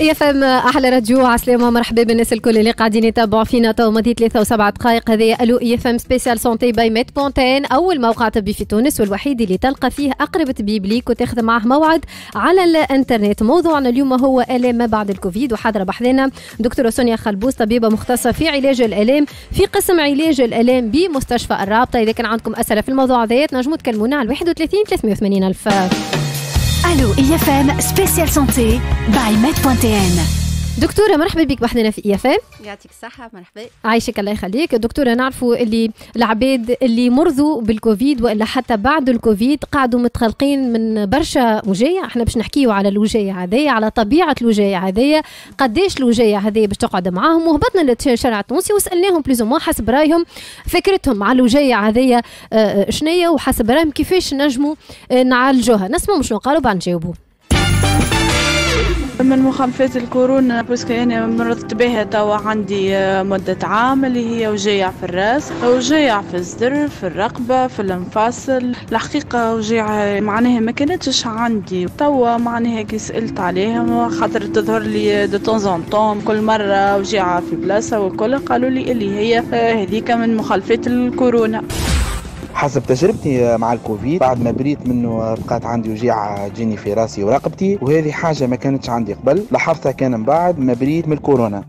يا اف احلى راديو عسلامة مرحبا بالناس الكل اللي قاعدين يتابعوا فينا تو مضي 3 و7 دقائق هذه الو اي اف ام سبيسيال سونتي باي ميت بونتين اول موقع طبي في تونس والوحيد اللي تلقى فيه اقرب طبيب ليك وتاخذ معه موعد على الانترنت موضوعنا اليوم هو الام ما بعد الكوفيد وحاضره بحذانا دكتوره سونيا خلبوس طبيبه مختصه في علاج الالام في قسم علاج الالام بمستشفى الرابطه اذا كان عندكم اسئله في الموضوع ذات نجموا تكلمونا على 31 380 الف Allô IFM, spécial santé, by Med.tn. دكتوره مرحبا بك بحضنا في اي يعطيك الصحه مرحبا عايشك الله يخليك دكتوره نعرفوا اللي العباد اللي مرضوا بالكوفيد والا حتى بعد الكوفيد قعدوا متخلقين من برشا وجايع احنا باش نحكيو على الوجايع هذايا على طبيعه الوجايع هذايا قداش الوجايع هذايا باش تقعد معاهم وهبطنا للشارع التونسي وسالناهم بلوز حسب رايهم فكرتهم على الوجايع هذايا آه، آه، شنيا وحسب رايهم كيفاش نجموا آه، نعالجوها نسمعوا شنو قالوا بعد نجاوبوا من مخالفات الكورونا بوسك انا مرضت بها توا عندي آه، مده عام اللي هي وجيع في الراس وجيع في الصدر في الرقبه في المفاصل الحقيقه وجيع معناها ما كانتش عندي توا معناها كي سالت عليهم خاطر تظهر لي دو طون طون كل مره وجيعه في بلاصه وكل قالوا لي اللي هي آه، هذيك من مخالفات الكورونا حسب تجربتي مع الكوفيد بعد ما بريت منه بقات عندي وجيعة تجيني في راسي ورقبتي وهذه حاجة ما كانتش عندي قبل لاحظتها كان من بعد ما بريت من الكورونا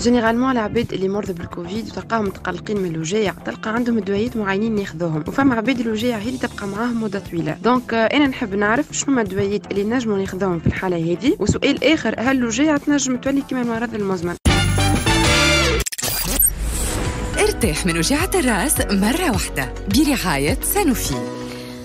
جينيرالمون العباد اللي مرضوا بالكوفيد وتلقاهم متقلقين من الوجيع تلقى عندهم دوايات معينين ياخذوهم وفما عباد هي اللي تبقى معاهم مده طويله دونك euh, انا نحب نعرف شنو هما الدوايات اللي نجموا ناخذوهم في الحاله هذه وسؤال اخر هل الوجيع تنجم تولي كما المرض المزمن ارتاح من وجعة الراس مرة واحدة برعاية سانوفي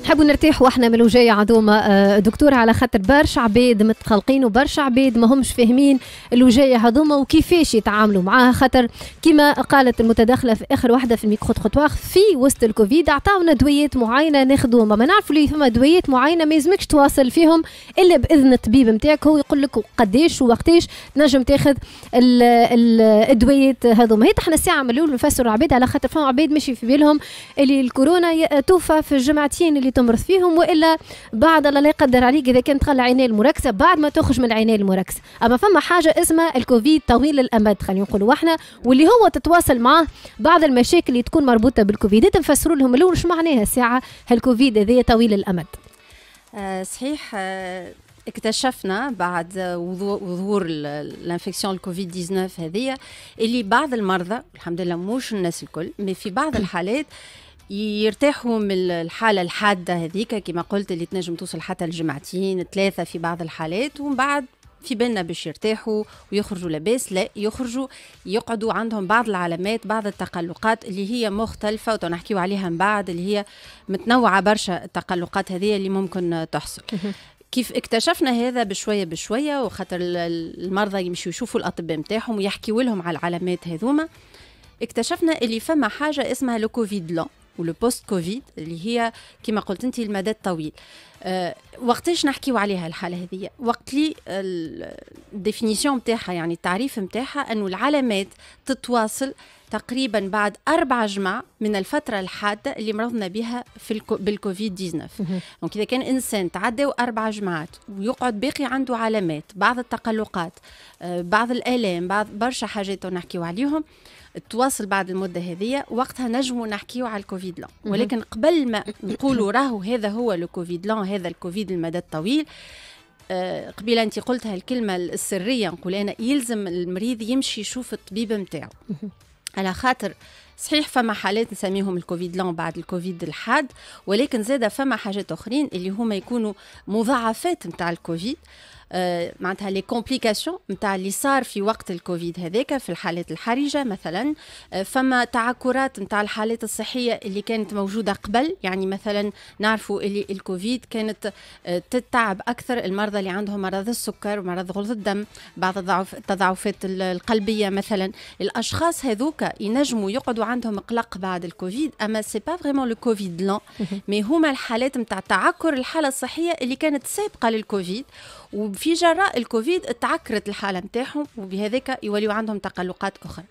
نحب نرتاح واحنا من الوجاية عدوما آه، دكتور على خاطر برشا عباد متقلقين وبرشا عباد ما همش فاهمين الوجاية هذوما وكيفاش يتعاملوا معاها خاطر كما قالت المتداخلة في آخر واحدة في الميكرو تخوتوار في وسط الكوفيد عطاونا دويات معينة ناخذوهم ما نعرفوا اللي فما دويات معينة ما يلزمكش تواصل فيهم إلا بإذن الطبيب نتاعك هو يقول لك قداش ووقتاش تنجم تاخذ الدويات هذوما هي احنا الساعة من الأول نفسروا عباد على خاطر فهم عباد ماشي في بالهم اللي الكورونا توفى في الجمعتين اللي تمرض فيهم والا بعد الله لا يقدر عليك اذا كان تخلى عينيه المركزه بعد ما تخرج من العينيه المركزه اما فما حاجه اسمها الكوفيد طويل الامد خلينا نقولوا احنا واللي هو تتواصل معاه بعض المشاكل اللي تكون مربوطه بالكوفيد تفسروا لهم الاول شو معناها الساعه هالكوفيد هذايا طويل الامد آه، صحيح آه، اكتشفنا بعد ظهور الانفكسيون الكوفيد 19 هذه اللي بعض المرضى الحمد لله مش الناس الكل مي في بعض الحالات يرتاحوا من الحاله الحاده هذيك كما قلت اللي تنجم توصل حتى لجمعتين ثلاثه في بعض الحالات ومن بعد في بالنا باش يرتاحوا ويخرجوا لاباس لا يخرجوا يقعدوا عندهم بعض العلامات بعض التقلقات اللي هي مختلفه وتنحكيوا عليها من بعد اللي هي متنوعه برشا التقلقات هذه اللي ممكن تحصل كيف اكتشفنا هذا بشوية بشوية وخاطر المرضى يمشوا يشوفوا الأطباء متاعهم ويحكيوا لهم على العلامات هذوما اكتشفنا اللي فما حاجة اسمها لوكوفيد لون والبوست كوفيد اللي هي كما قلت انت المدى الطويل أه وقتاش نحكيو عليها الحاله هذه وقت لي الديفينيسيون نتاعها يعني التعريف نتاعها انه العلامات تتواصل تقريبا بعد أربع جمع من الفترة الحادة اللي مرضنا بها في الكو بالكوفيد 19 دونك إذا كان إنسان تعدى أربع جمعات ويقعد باقي عنده علامات بعض التقلقات أه، بعض الآلام بعض برشا حاجات نحكيو عليهم تواصل بعد المده هذه وقتها نجموا نحكيو على الكوفيد لون ولكن قبل ما نقولوا راهو هذا هو الكوفيد لون هذا الكوفيد المدى الطويل آه، قبيله انت قلتها الكلمه السريه نقول انا يلزم المريض يمشي يشوف الطبيب نتاعو على خاطر صحيح فما حالات نسميهم الكوفيد لون بعد الكوفيد الحاد ولكن زاده فما حاجات اخرين اللي هما يكونوا مضاعفات نتاع الكوفيد آه آه، معناتها لي كومبليكاسيون نتاع اللي صار في وقت الكوفيد هذاك في الحالات الحرجه مثلا آه، فما تعكرات نتاع الحالات الصحيه اللي كانت موجوده قبل يعني مثلا نعرفوا اللي الكوفيد كانت آه، تتعب اكثر المرضى اللي عندهم مرض السكر ومرض غلظ الدم بعض التضعفات القلبيه مثلا الاشخاص هذوك ينجموا يقعدوا عندهم قلق بعد الكوفيد اما سي با فريمون لو كوفيد لون مي هما الحالات نتاع تعكر الحاله الصحيه اللي كانت سابقه للكوفيد وفي جراء الكوفيد تعكرت الحاله نتاعهم وبهذاك يوليو عندهم تقلقات اخرى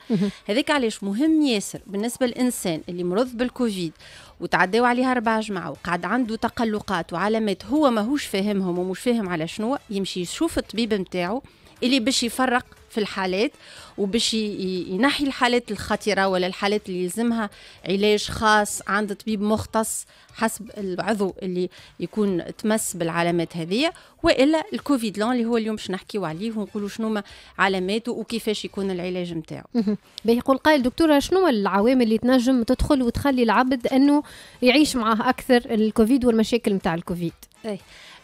هذاك علاش مهم ياسر بالنسبه للانسان اللي مرض بالكوفيد وتعداو عليها أربعة جمعة وقعد عنده تقلقات وعلامات هو ماهوش فاهمهم ومش فاهم على شنو يمشي يشوف الطبيب نتاعو اللي باش يفرق في الحالات وباش ينحي الحالات الخطرة ولا الحالات اللي يلزمها علاج خاص عند طبيب مختص حسب العضو اللي يكون تمس بالعلامات هذه والا الكوفيد لون اللي هو اليوم باش نحكيو عليه ونقولوا شنو ما علاماته وكيفاش يكون العلاج نتاعو. باهي يقول قائل دكتوره شنو العوامل اللي تنجم تدخل وتخلي العبد انه يعيش معاه اكثر الكوفيد والمشاكل نتاع الكوفيد؟ أيه.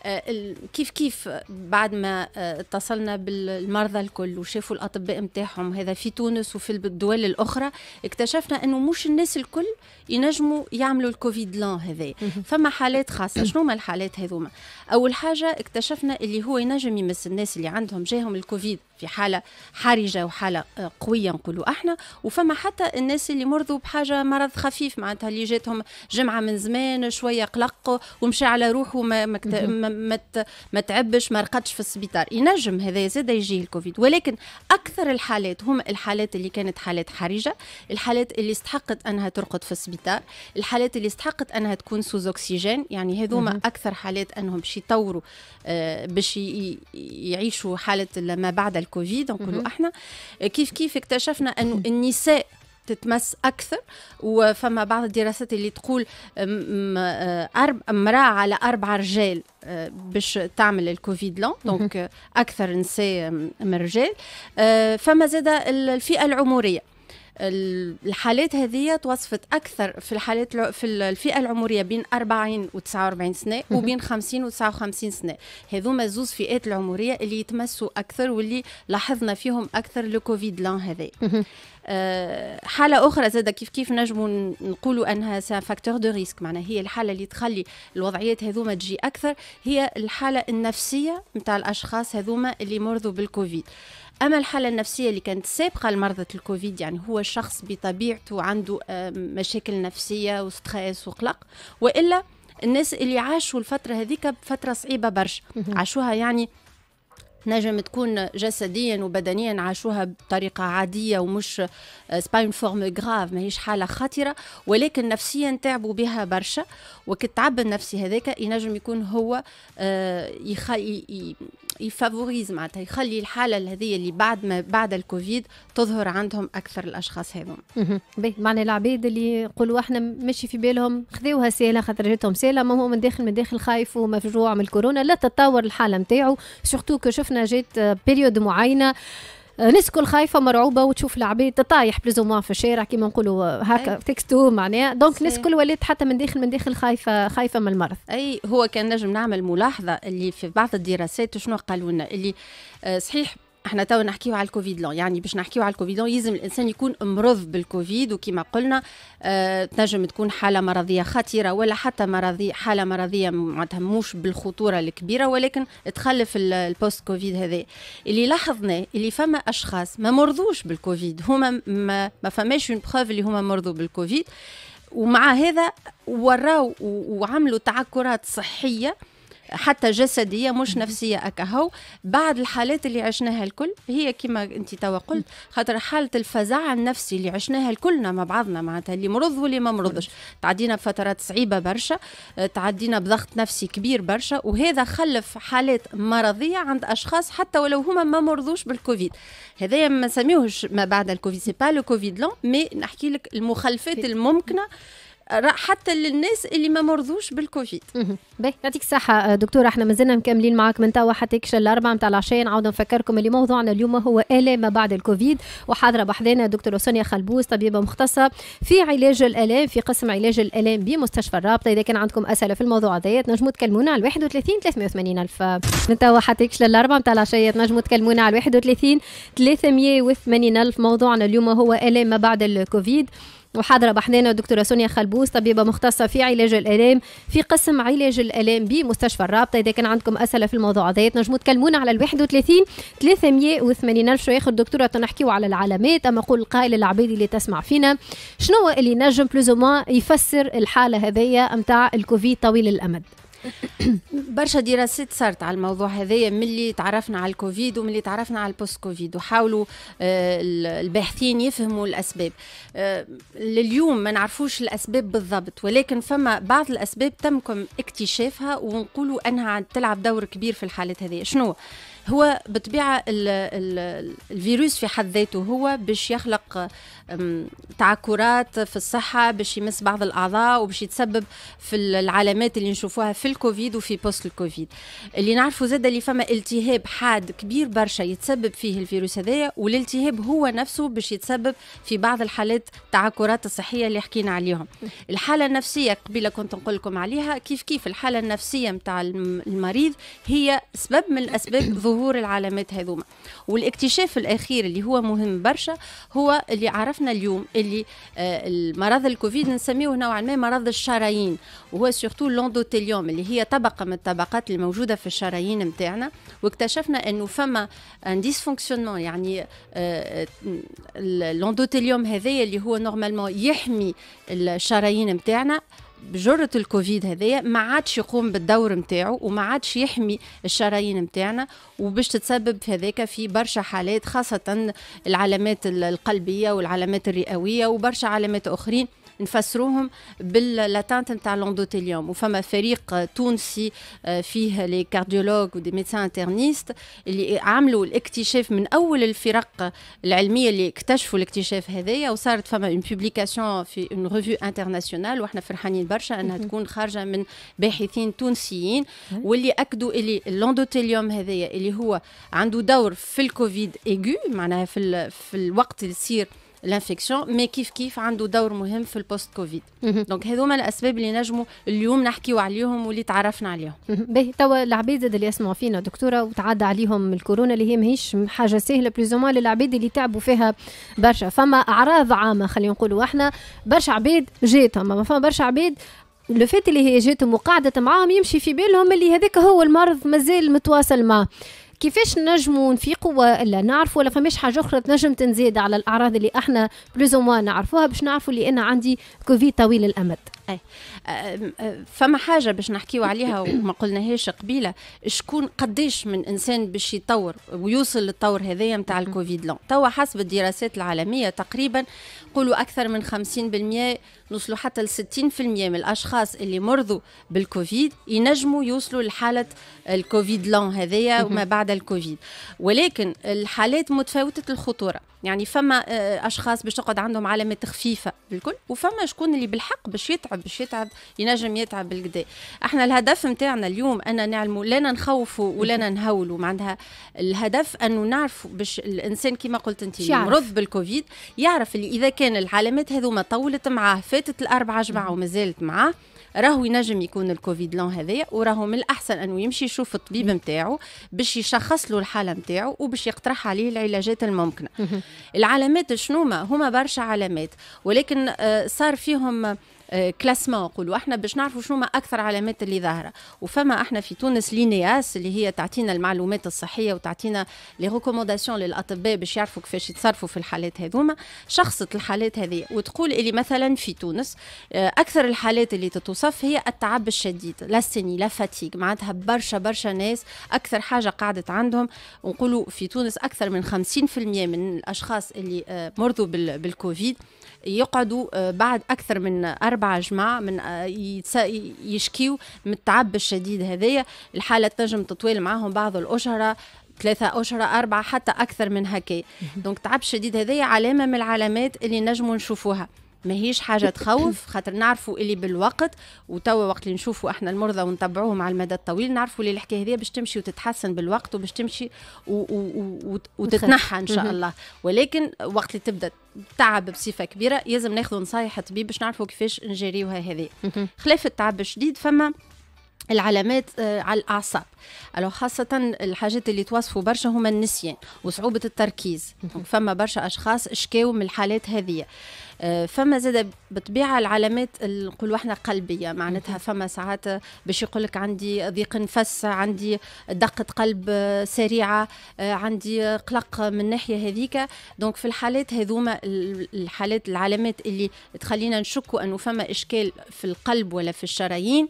آه، كيف كيف بعد ما آه، اتصلنا بالمرضى الكل وشافوا الاطباء نتاعهم هذا في تونس وفي الدول الاخرى اكتشفنا انه مش الناس الكل ينجموا يعملوا الكوفيد لان هذا فما حالات خاصه شنو هما الحالات هذوما اول حاجه اكتشفنا اللي هو ينجم يمس الناس اللي عندهم جاهم الكوفيد في حاله حرجه وحاله آه، قويه نقولوا احنا وفما حتى الناس اللي مرضوا بحاجه مرض خفيف معناتها اللي جاتهم جمعه من زمان شويه قلق ومشى على روحه ما ما, ما, ما تعبش ما رقدش في السبيطار ينجم هذا زاد يجي الكوفيد ولكن اكثر الحالات هم الحالات اللي كانت حالات حرجه الحالات اللي استحقت انها ترقد في السبيطار الحالات اللي استحقت انها تكون سوز اكسجين يعني هذوما اكثر حالات انهم باش يطوروا آه، باش يعيشوا حاله ما بعد الكوفيد نقولوا احنا كيف كيف اكتشفنا انه النساء تتمس اكثر وفما بعض الدراسات اللي تقول امراه على اربع رجال آه، باش تعمل الكوفيد لون دونك آه، اكثر نساء من الرجال آه، فما زاد الفئه العمريه الحالات هذه توصفت اكثر في الحالات في الفئه العمريه بين 40 و 49 سنه وبين 50 و 59 سنه هذوما زوز فئات العمريه اللي يتمسوا اكثر واللي لاحظنا فيهم اكثر كوفيد لان هذا آه، حالة أخرى زادة كيف كيف نجم نقولوا أنها سا فاكتور دو ريسك معناها هي الحالة اللي تخلي الوضعيات هذوما تجي أكثر هي الحالة النفسية نتاع الأشخاص هذوما اللي مرضوا بالكوفيد اما الحاله النفسيه اللي كانت سابقه لمرضى الكوفيد يعني هو شخص بطبيعته عنده آه، مشاكل نفسيه وستريس وقلق والا الناس اللي عاشوا الفتره هذيك بفتره صعيبه برشا عاشوها يعني نجم تكون جسديا وبدنيا عاشوها بطريقه عاديه ومش سبا اون فورم غراف ماهيش حاله خطره ولكن نفسيا تعبوا بها برشا وكتعب النفسي هذاك ينجم يكون هو آه، يخ... يفافوريز معناتها يخلي الحاله هذه اللي بعد ما بعد الكوفيد تظهر عندهم اكثر الاشخاص هذوما معناها العباد اللي يقولوا احنا ماشي في بالهم خذوها سهله خاطر جاتهم سهله ما هو من داخل من داخل خايف ومفجوع من الكورونا لا تتطور الحاله نتاعو سورتو كو شفنا جات بيريود معينه ناس الكل خايفه مرعوبه وتشوف العباد طايح ما في الشارع كيما نقولوا هكا تكستو معناها دونك الناس الكل ولات حتى من داخل من داخل خايفه خايفه من المرض اي هو كان نجم نعمل ملاحظه اللي في بعض الدراسات شنو قالوا لنا اللي آه، صحيح احنا تو نحكيو على الكوفيد لون يعني باش نحكيو على الكوفيد لون يلزم الانسان يكون مرض بالكوفيد وكما قلنا اه تنجم تكون حاله مرضيه خطيره ولا حتى مرضي حاله مرضيه معناتها موش بالخطوره الكبيره ولكن تخلف البوست كوفيد هذا اللي لاحظناه اللي فما اشخاص ما مرضوش بالكوفيد هما ما, ما فماش اون بروف اللي هما مرضوا بالكوفيد ومع هذا وراو وعملوا تعكرات صحيه حتى جسديه مش نفسيه اكهو بعد الحالات اللي عشناها الكل هي كما انت توا قلت خاطر حاله الفزع النفسي اللي عشناها الكلنا مع بعضنا معناتها اللي مرض واللي ما مرضش تعدينا بفترات صعيبه برشا آه، تعدينا بضغط نفسي كبير برشا وهذا خلف حالات مرضيه عند اشخاص حتى ولو هما ما مرضوش بالكوفيد هذايا ما نسميوهش ما بعد الكوفيد سي با لو كوفيد لون مي نحكي لك المخلفات الممكنه حتى للناس اللي ما مرضوش بالكوفيد باهي يعطيك الصحة دكتورة احنا مازلنا مكملين معاك من توا حتى كش الأربعة نتاع العشاء نعاود نفكركم اللي موضوعنا اليوم هو آلام ما بعد الكوفيد وحاضرة بحذانا دكتورة سونيا خلبوس طبيبة مختصة في علاج الآلام في قسم علاج الآلام بمستشفى الرابطة إذا كان عندكم أسئلة في الموضوع هذايا تنجموا تكلمونا على 31 380 ألف من توا حتى كش الأربعة نتاع العشاء تنجموا تكلمونا على 31 380 ألف موضوعنا اليوم هو آلام ما بعد الكوفيد محاضره بحنانه دكتوره سونيا خلبوس طبيبه مختصه في علاج الالام في قسم علاج الالام بمستشفى الرابطه اذا كان عندكم اسئله في الموضوع هذا تنجموا تكلمونا على ال 31 380 الف شو الدكتوره دكتوره على العلامات اما قول القائل العبيدي اللي تسمع فينا شنو اللي نجم بلوزوما يفسر الحاله هذيا نتاع الكوفيد طويل الامد برشا دراسات صارت على الموضوع هذايا ملي تعرفنا على الكوفيد وملي تعرفنا على البوست كوفيد وحاولوا آه، الباحثين يفهموا الاسباب آه، لليوم ما نعرفوش الاسباب بالضبط ولكن فما بعض الاسباب تمكم اكتشافها ونقولوا انها تلعب دور كبير في الحالات هذه شنو هو بطبيعه الفيروس في حد ذاته هو باش يخلق تعكرات في الصحة باش يمس بعض الأعضاء وباش يتسبب في العلامات اللي نشوفوها في الكوفيد وفي بوست الكوفيد اللي نعرفوا زاد اللي فما التهاب حاد كبير برشا يتسبب فيه الفيروس هذايا والالتهاب هو نفسه باش يتسبب في بعض الحالات التعكرات الصحية اللي حكينا عليهم الحالة النفسية قبيلة كنت نقول لكم عليها كيف كيف الحالة النفسية متاع المريض هي سبب من الأسباب ظهور العلامات هذوما والاكتشاف الأخير اللي هو مهم برشا هو اللي عرف عرفنا اليوم اللي آه، المرض الكوفيد نسميه نوعا ما مرض الشرايين وهو سورتو لوندوتيليوم اللي هي طبقه من الطبقات الموجوده في الشرايين نتاعنا واكتشفنا انه فما ان ديسفونكسيونمون يعني آه، آه، اللوندوتيليوم هذايا اللي هو نورمالمون يحمي الشرايين نتاعنا بجرة الكوفيد هذايا ما عادش يقوم بالدور نتاعو وما عادش يحمي الشرايين نتاعنا وباش تتسبب في هذاك في برشا حالات خاصة العلامات القلبية والعلامات الرئوية وبرشا علامات أخرين نفسروهم باللاتانت نتاع لوندوتيليوم وفما فريق تونسي آه، فيه لي كارديولوج ودي ميدسان انترنيست اللي عملوا الاكتشاف من اول الفرق العلميه اللي اكتشفوا الاكتشاف هذايا وصارت فما اون بوبليكاسيون في اون ريفيو انترناسيونال واحنا فرحانين برشا انها تكون خارجه من باحثين تونسيين واللي اكدوا اللي اللوندوتيليوم هذايا اللي هو عنده دور في الكوفيد ايجو معناها في, في الوقت اللي يصير الانفكسيون مي كيف كيف عنده دور مهم في البوست كوفيد دونك هذوما الاسباب اللي نجموا اليوم نحكيو عليهم واللي تعرفنا عليهم باهي توا العباد اللي يسمعوا فينا دكتوره وتعدى عليهم الكورونا اللي هي ماهيش حاجه سهله بلوزوما للعباد اللي تعبوا فيها برشا فما اعراض عامه خلينا نقولوا احنا برشا عباد جاتهم ما فما برشا عباد لو فات اللي هي جاتهم وقعدت معاهم يمشي في بالهم اللي هذاك هو المرض مازال متواصل معاه كيفاش نجموا نفيقوا ولا نعرفوا ولا فماش حاجه اخرى تنجم تنزيد على الاعراض اللي احنا بلوز نعرفوها باش نعرفوا اللي انا عندي كوفيد طويل الامد أي. فما حاجه باش نحكيو عليها وما قلناهاش قبيله شكون قديش من انسان باش يطور ويوصل للطور هذايا نتاع الكوفيد لون توا حسب الدراسات العالميه تقريبا قولوا اكثر من 50% نوصلوا حتى ل 60% من الاشخاص اللي مرضوا بالكوفيد ينجموا يوصلوا لحاله الكوفيد لون هذايا وما بعد الكوفيد ولكن الحالات متفاوته الخطوره يعني فما آه، اشخاص باش تقعد عندهم علامات خفيفه بالكل وفما شكون اللي بالحق باش يتعب باش يتعب ينجم يتعب بالقدا احنا الهدف نتاعنا اليوم ان نعلموا لا نخوفوا ولا نهولوا معناتها الهدف انه نعرفوا باش الانسان كما قلت انت مرض بالكوفيد يعرف اللي اذا كان العلامات هذوما طولت معاه فاتت الاربعه جمعه وما زالت معاه راهو ينجم يكون الكوفيد لون هذايا وراهو من الاحسن انه يمشي يشوف الطبيب نتاعو باش يشخص له الحاله نتاعو وباش يقترح عليه العلاجات الممكنه العلامات شنو هما برشا علامات ولكن آه، صار فيهم كلاسمون آه، نقولوا احنا باش نعرفوا شنو ما اكثر علامات اللي ظاهره وفما احنا في تونس لينياس اللي هي تعطينا المعلومات الصحيه وتعطينا لي ريكومونداسيون للاطباء باش يعرفوا كيفاش يتصرفوا في الحالات هذوما شخصت الحالات هذه وتقول اللي مثلا في تونس آه، اكثر الحالات اللي تتوصف هي التعب الشديد لا سيني لا فاتيك معناتها برشا برشا ناس اكثر حاجه قعدت عندهم ونقولوا في تونس اكثر من 50% من الاشخاص اللي آه، مرضوا بالكوفيد يقعدوا آه، بعد اكثر من اربع جمع من آه، يشكيو من التعب الشديد هذايا الحاله تنجم تطويل معاهم بعض الاشهر ثلاثة أشهر أربعة حتى أكثر من هكا دونك تعب شديد هذه علامة من العلامات اللي نجموا نشوفوها ماهيش حاجة تخوف خاطر نعرفوا اللي بالوقت وتوا وقت اللي نشوفوا احنا المرضى ونتبعوهم على المدى الطويل نعرفوا اللي الحكاية هذه باش تمشي وتتحسن بالوقت وباش تمشي و... و... وتتنحى ان شاء الله ولكن وقت اللي تبدا تعب بصفة كبيرة لازم ناخذ نصايح الطبيب باش نعرفوا كيفاش نجاريوها هذه خلاف التعب الشديد فما العلامات آه، على الاعصاب الو خاصة الحاجات اللي توصفوا برشا هما النسيان وصعوبة التركيز فما برشا أشخاص شكاو من الحالات هذه آه، فما زاد بطبيعة العلامات نقولوا احنا قلبية معناتها فما ساعات باش يقول لك عندي ضيق نفس عندي دقة قلب آه، سريعة عندي قلق من الناحية هذيك دونك في الحالات هذوما الحالات العلامات اللي تخلينا نشكوا أنه فما إشكال في القلب ولا في الشرايين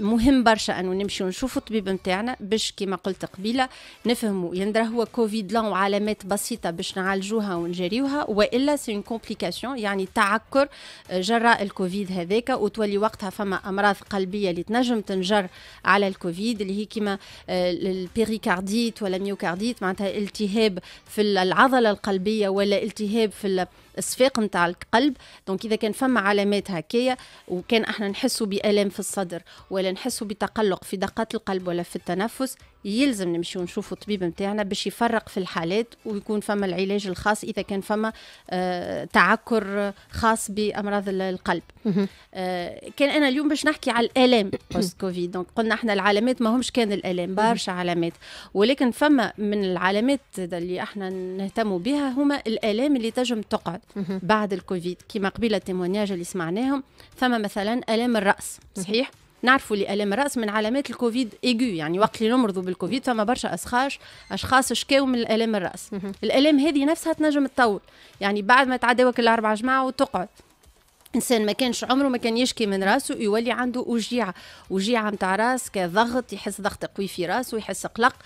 مهم برشا انه نمشيو نشوفوا الطبيب نتاعنا باش كما قلت قبيله نفهموا يندرى هو كوفيد لون وعلامات بسيطه باش نعالجوها ونجريوها والا سي اون كومبليكاسيون يعني تعكر آه، جراء الكوفيد هذاك وتولي وقتها فما امراض قلبيه اللي تنجم تنجر على الكوفيد اللي هي كيما آه، البيريكارديت ولا ميوكارديت معناتها التهاب في العضله القلبيه ولا التهاب في الصفاق نتاع القلب دونك اذا كان فما علامات هكايا وكان احنا نحسوا بالام في الصدر ولا نحسوا بتقلق في دقات القلب ولا في التنفس يلزم نمشيو نشوفوا الطبيب نتاعنا باش يفرق في الحالات ويكون فما العلاج الخاص اذا كان فما آه تعكر خاص بامراض القلب آه كان انا اليوم باش نحكي على الالام بوست كوفيد دونك قلنا احنا العلامات ماهمش كان الالام برشا علامات ولكن فما من العلامات اللي احنا نهتموا بها هما الالام اللي تجم تقعد بعد الكوفيد كما قبيله التيمونياج اللي سمعناهم فما مثلا الام الراس صحيح نعرفوا اللي الام الراس من علامات الكوفيد ايجو يعني وقت اللي نمرضوا بالكوفيد فما برشا اشخاص اشخاص شكاو من الالام الراس الالام هذه نفسها تنجم تطول يعني بعد ما تعداوك الاربع جماعه وتقعد انسان ما كانش عمره ما كان يشكي من راسه يولي عنده وجيعه وجيعه نتاع راس كضغط يحس ضغط قوي في راسه يحس قلق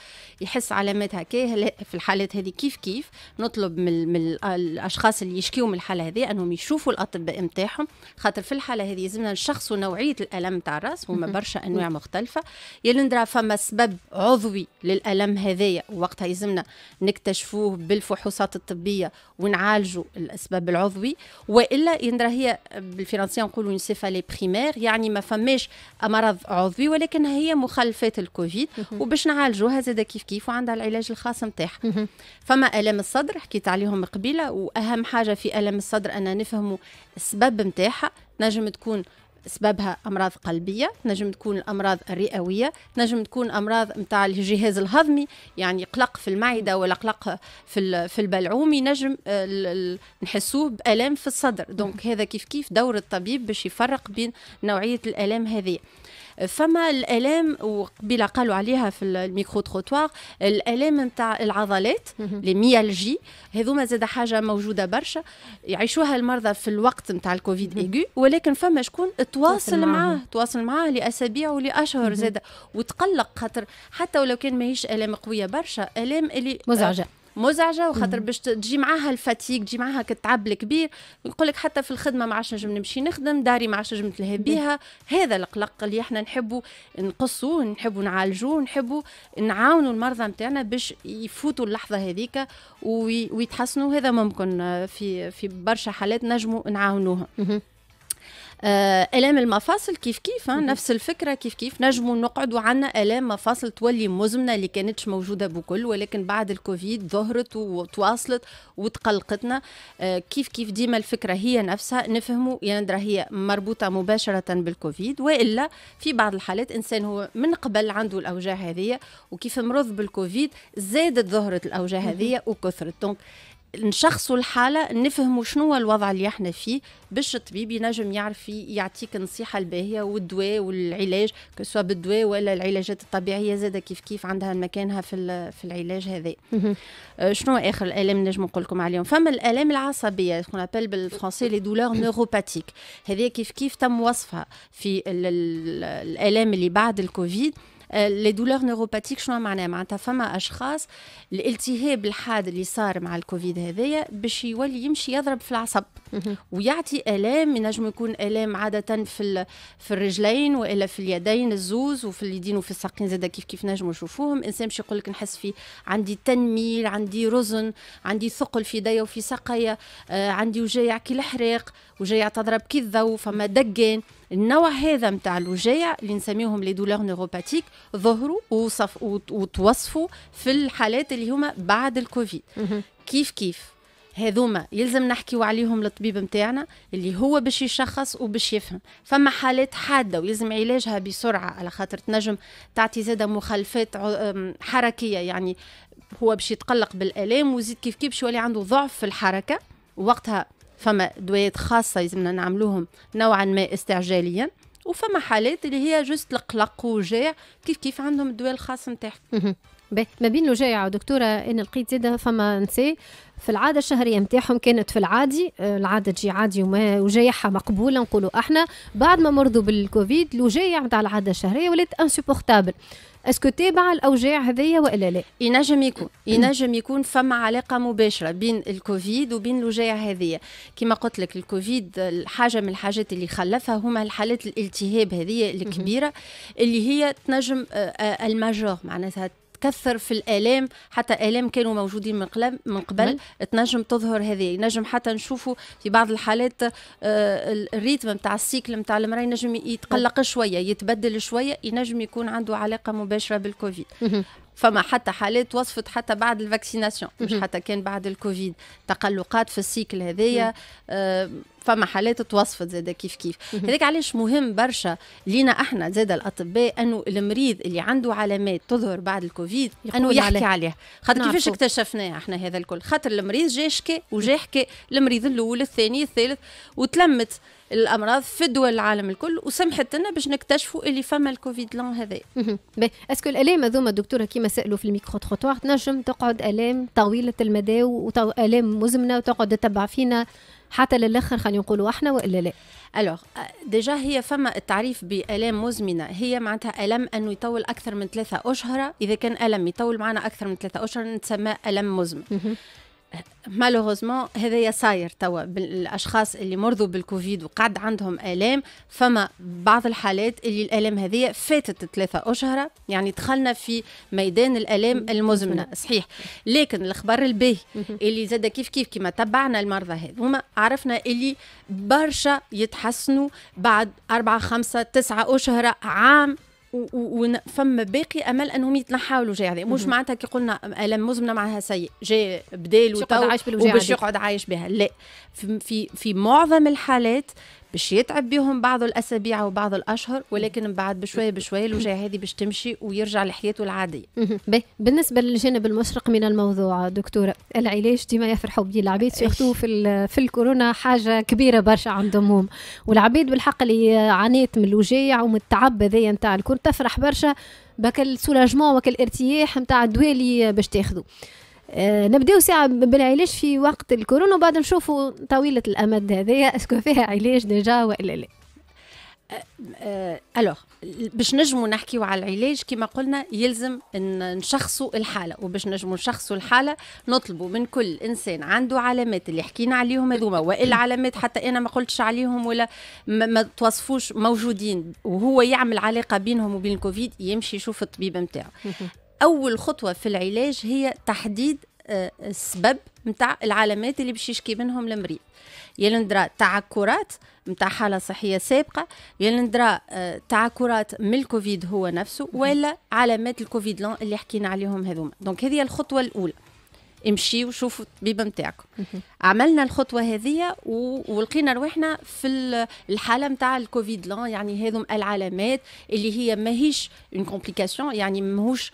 يحس علامات هكا في الحالات هذه كيف كيف نطلب من, من الاشخاص اللي يشكيوا من الحاله هذه انهم يشوفوا الاطباء نتاعهم خاطر في الحاله هذه يلزمنا نشخصوا نوعيه الالم نتاع الراس هما برشا انواع مختلفه يلندرا فما سبب عضوي للالم هذايا وقتها يلزمنا نكتشفوه بالفحوصات الطبيه ونعالجوا الاسباب العضوي والا يندرا هي بالفرنسيه نقولوا اون سيفالي بريمير يعني ما فماش مرض عضوي ولكن هي مخلفات الكوفيد وباش نعالجوها زاد كيف كيف وعندها العلاج الخاص نتاعها فما الام الصدر حكيت عليهم قبيله واهم حاجه في الم الصدر ان نفهموا السبب نتاعها نجم تكون سببها امراض قلبيه تنجم تكون الامراض الرئويه تنجم تكون امراض نتاع الجهاز الهضمي يعني قلق في المعده ولا قلق في في البلعوم ينجم آه، نحسوه بالام في الصدر دونك هذا كيف كيف دور الطبيب باش يفرق بين نوعيه الالام هذه فما الالام وقبيله قالوا عليها في الميكرو تروتوار الالام نتاع العضلات لي ميالجي هذوما زاد حاجه موجوده برشا يعيشوها المرضى في الوقت نتاع الكوفيد ايغو ولكن فما شكون تواصل معاه تواصل معاه لاسابيع ولاشهر زاد وتقلق خاطر حتى ولو كان ماهيش الام قويه برشا الام اللي مزعجه مزعجه وخاطر باش تجي معاها الفاتيك تجي معاها كتعب الكبير نقول لك حتى في الخدمه ما عادش نجم نمشي نخدم داري ما عادش نجم نتلهى بيها هذا القلق اللي احنا نحبوا نقصوا نحبوا نعالجوا نحبوا نعاونوا المرضى نتاعنا باش يفوتوا اللحظه هذيك ويتحسنوا هذا ممكن في في برشا حالات نجموا نعاونوها آه، الام المفاصل كيف كيف نفس الفكره كيف كيف نجم نقعدوا عنا الام مفاصل تولي مزمنه اللي كانتش موجوده بكل ولكن بعد الكوفيد ظهرت وتواصلت وتقلقتنا آه، كيف كيف ديما الفكره هي نفسها نفهموا يا ندرا هي مربوطه مباشره بالكوفيد والا في بعض الحالات انسان هو من قبل عنده الاوجاع هذه وكيف مرض بالكوفيد زادت ظهرت الاوجاع هذه وكثرت دونك نشخصوا الحاله نفهموا شنو هو الوضع اللي احنا فيه باش الطبيب ينجم يعرف يعطيك النصيحه الباهيه والدواء والعلاج كسوا بالدواء ولا العلاجات الطبيعيه زاده كيف كيف عندها مكانها في في العلاج هذا أه، شنو اخر الالام نجم نقول لكم عليهم فما الالام العصبيه كون ابل بالفرنسي لي دولور نيوروباتيك هذه كيف كيف تم وصفها في الالام اللي بعد الكوفيد لي دولور نيوروباتيك شنو معناها معناتها فما اشخاص الالتهاب الحاد اللي صار مع الكوفيد هذايا باش يولي يمشي يضرب في العصب ويعطي الام ينجم يكون الام عاده في في الرجلين والا في اليدين الزوز وفي اليدين وفي الساقين زاد كيف كيف نجموا نشوفوهم انسان باش يقول لك نحس في عندي تنميل عندي رزن عندي ثقل في يدي وفي ساقيا آه عندي وجايع كي الحريق وجايع تضرب كي الضو فما دقين النوع هذا نتاع الوجيع اللي نسميوهم لي دولور نيوروباتيك ظهروا وصف وتوصفوا في الحالات اللي هما بعد الكوفيد كيف كيف هذوما يلزم نحكيو عليهم للطبيب نتاعنا اللي هو باش يشخص وباش يفهم فما حالات حاده ويلزم علاجها بسرعه على خاطر تنجم تعطي زاده مخالفات حركيه يعني هو باش يتقلق بالالام وزيد كيف كيف باش يولي عنده ضعف في الحركه وقتها فما دويات خاصه لازمنا نعملوهم نوعا ما استعجاليا وفما حالات اللي هي جست القلق وجاع كيف كيف عندهم الدواء الخاص نتاعهم ما بين الوجايع دكتورة ان لقيت زاده فما نساء في العاده الشهريه نتاعهم كانت في العادي آه، العاده تجي عادي وما وجايعها مقبوله نقولوا احنا بعد ما مرضوا بالكوفيد الوجايع نتاع العاده الشهريه ولات انسوبورتابل اسكو تابع الاوجاع هذيا والا لا ينجم يكون ينجم يكون فما علاقه مباشره بين الكوفيد وبين الاوجاع هذيا كما قلت لك الكوفيد حاجه من الحاجات اللي خلفها هما الحالات الالتهاب هذيا الكبيره اللي هي تنجم آه، آه، الماجور معناتها تكثر في الالام حتى الام كانوا موجودين من قبل من قبل تنجم تظهر هذه نجم حتى نشوفوا في بعض الحالات آه، الريتم نتاع السيكل نتاع المراه ينجم يتقلق شويه يتبدل شويه ينجم يكون عنده علاقه مباشره بالكوفيد فما حتى حالات وصفت حتى بعد الفاكسيناسيون مش حتى كان بعد الكوفيد تقلقات في السيكل هذايا آه، فما حالات توصفت زادة كيف كيف هذاك علاش مهم برشا لينا احنا زادة الاطباء انه المريض اللي عنده علامات تظهر بعد الكوفيد انه يحكي عليها عليه. خاطر نعم، كيفاش اكتشفناه احنا هذا الكل خاطر المريض جا شكى وجا حكى المريض الاول الثاني الثالث وتلمت الامراض في دول العالم الكل وسمحت لنا باش نكتشفوا اللي فما الكوفيد لون هذا اسكو الالام هذوما دكتوره كيما سالوا في الميكرو تروتوار تنجم تقعد الام طويله المدى والام مزمنه وتقعد تتبع فينا حتى للاخر خلينا نقولوا احنا والا لا الوغ آه، ديجا هي فما التعريف بالام مزمنه هي معناتها الم انه يطول اكثر من ثلاثة اشهر اذا كان الم يطول معنا اكثر من ثلاثة اشهر نتسمى الم مزمن مالوغوزمون هذايا صاير توا بالاشخاص اللي مرضوا بالكوفيد وقعد عندهم الام فما بعض الحالات اللي الالام هذه فاتت ثلاثة اشهر يعني دخلنا في ميدان الالام المزمنه صحيح لكن الخبر الباهي اللي زاد كيف كيف كما تبعنا المرضى هذوما عرفنا اللي برشا يتحسنوا بعد أربعة خمسة تسعة اشهر عام وفما باقي امل انهم يتنحاولوا جاي هذا مش معناتها كي قلنا الم مزمنه معناها سيء جاي بدال يقعد عايش وباش يقعد عايش بها لا في في معظم الحالات باش يتعب بهم بعض الاسابيع وبعض الاشهر ولكن من بعد بشويه بشويه الوجع هذه باش تمشي ويرجع لحياته العاديه. بالنسبه للجانب المشرق من الموضوع دكتوره العلاج ديما يفرحوا به العباد سيرتو في في الكورونا حاجه كبيره برشا عندهم هم والعباد بالحق اللي عانيت من الوجع ومن التعب هذايا نتاع الكل تفرح برشا بك السولاجمون وكالارتياح نتاع الدواء اللي باش تاخذه. آه، نبداو ساعة بالعلاج في وقت الكورونا وبعد نشوفوا طويلة الأمد هذايا اسكو فيها علاج ديجا وإلا لا الوغ آه، آه، باش نجموا نحكيو على العلاج كما قلنا يلزم نشخصوا الحاله وباش نجموا نشخصوا الحاله نطلبوا من كل انسان عنده علامات اللي حكينا عليهم هذوما والا علامات حتى انا ما قلتش عليهم ولا ما, ما توصفوش موجودين وهو يعمل علاقه بينهم وبين الكوفيد يمشي يشوف الطبيب نتاعو اول خطوه في العلاج هي تحديد آه، السبب نتاع العلامات اللي باش يشكي منهم المريض يا ندرا تعكرات نتاع حاله صحيه سابقه يا ندرا آه، تعكرات من الكوفيد هو نفسه ولا علامات الكوفيد لون اللي حكينا عليهم هذوما دونك هذه الخطوه الاولى امشي وشوفوا الطبيب نتاعكم عملنا الخطوه هذه ولقينا رواحنا في الحاله نتاع الكوفيد لان يعني هذوم العلامات اللي هي ماهيش اون كومبليكاسيون يعني ماهوش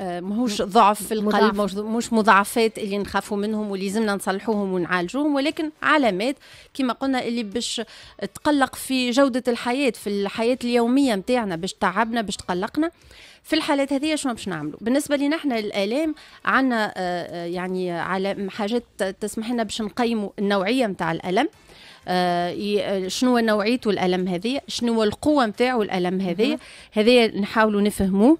ماهوش ضعف في القلب مش مضاعفات اللي نخافوا منهم واللي لازمنا نصلحوهم ونعالجوهم ولكن علامات كما قلنا اللي باش تقلق في جوده الحياه في الحياه اليوميه نتاعنا باش تعبنا باش تقلقنا في الحالات هذه شنو باش نعملوا بالنسبه لنا احنا الالام عندنا آه، آه، يعني على حاجات تسمح لنا باش نقيموا النوعيه نتاع الالم آه، شنو نوعيته الالم هذه شنو القوه نتاعو الالم هذه هذه نحاولوا نفهموه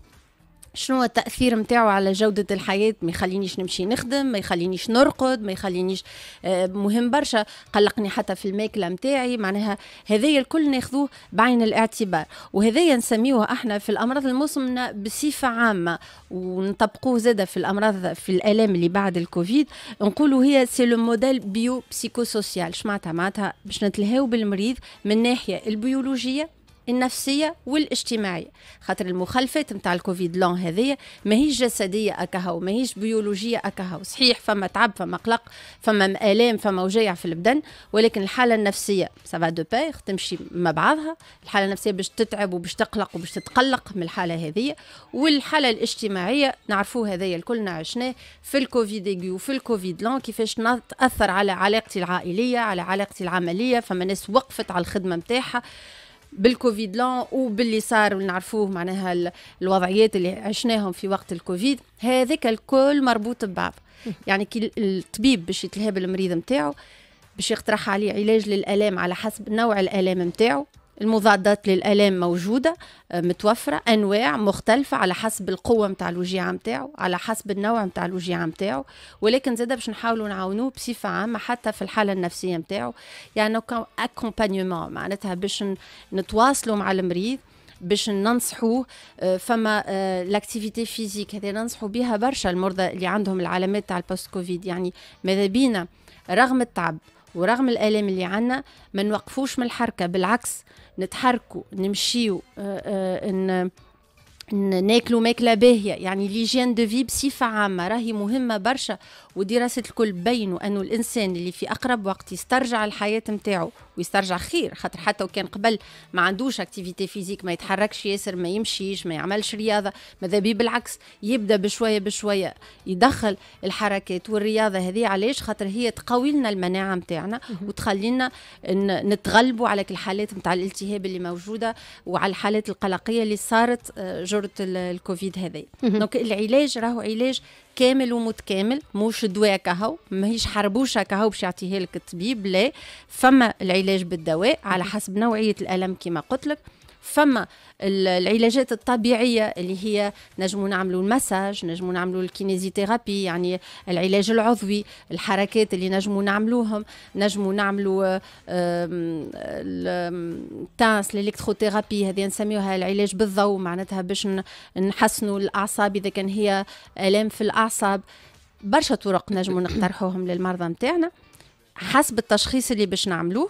شنو التاثير نتاعو على جوده الحياه ما يخلينيش نمشي نخدم ما يخلينيش نرقد ما يخلينيش آه، مهم برشا قلقني حتى في الماكله نتاعي معناها هذايا الكل ناخذوه بعين الاعتبار وهذايا نسميوه احنا في الامراض المزمنه بصفه عامه ونطبقوه زاده في الامراض في الالام اللي بعد الكوفيد نقولوا هي سي لو موديل بيو بسيكوسوسيال شمعناتها معناتها باش نتلهاو بالمريض من ناحيه البيولوجيه النفسيه والاجتماعيه خاطر المخلفات نتاع الكوفيد لون هذيا ماهيش جسديه اكهو ماهيش بيولوجيه اكهو صحيح فما تعب فما قلق فما الام فما وجايع في البدن ولكن الحاله النفسيه سافا دو بايخ تمشي مع بعضها الحاله النفسيه باش تتعب وباش تقلق وباش تتقلق من الحاله هذيا والحاله الاجتماعيه نعرفوا هذايا الكلنا عشناه في الكوفيد ايجو وفي الكوفيد لون كيفاش تاثر على علاقتي العائليه على علاقتي العمليه فما ناس وقفت على الخدمه نتاعها بالكوفيد لون وباللي صار ونعرفوه معناها الوضعيات اللي عشناهم في وقت الكوفيد هذاك الكل مربوط ببعض يعني كي الطبيب باش يتلهى بالمريض نتاعو باش يقترح عليه علاج للالام على حسب نوع الالام نتاعو المضادات للالام موجوده آه، متوفره انواع مختلفه على حسب القوه نتاع الوجيعه نتاعو على حسب النوع نتاع الوجيعه نتاعو ولكن زاده باش نحاولوا نعاونوه بصفه عامه حتى في الحاله النفسيه نتاعو يعني اكومبانيمون معناتها باش نتواصلوا مع المريض باش ننصحوه آه، فما لاكتيفيتي فيزيك هذه ننصحوا بها برشا المرضى اللي عندهم العلامات تاع البوست كوفيد يعني ماذا بينا رغم التعب ورغم الالام اللي عنا ما نوقفوش من الحركه بالعكس نتحركوا نمشيو آه، آه، ان ناكلوا ماكله باهيه يعني ليجين دو في بصفه عامه راهي مهمه برشا ودراسة الكل بينوا أنه الإنسان اللي في أقرب وقت يسترجع الحياة نتاعو ويسترجع خير خاطر حتى وكان قبل ما عندوش اكتيفيتي فيزيك ما يتحركش ياسر ما يمشيش ما يعملش رياضة ماذا بيه بالعكس يبدأ بشوية بشوية يدخل الحركات والرياضة هذه علاش خاطر هي تقوي لنا المناعة نتاعنا وتخلينا نتغلبوا على الحالات نتاع الالتهاب اللي موجودة وعلى الحالات القلقية اللي صارت آه، جرة الكوفيد هذه دونك العلاج راهو علاج كامل ومتكامل موش دواء كهو ماهيش حربوشه كهو باش يعطيها لك الطبيب لا فما العلاج بالدواء على حسب نوعيه الالم كما قلت لك فما العلاجات الطبيعيه اللي هي نجمو نعملوا المساج نجمو نعملوا الكينيزيثيرابي يعني العلاج العضوي الحركات اللي نجمو نعملوهم نجمو نعملوا آه، التانس الالكتروثيرابي هذه نسميوها العلاج بالضوء معناتها باش نحسنوا الاعصاب اذا كان هي الام في الاعصاب برشا طرق نجمو نقترحوهم للمرضى نتاعنا حسب التشخيص اللي باش نعملوه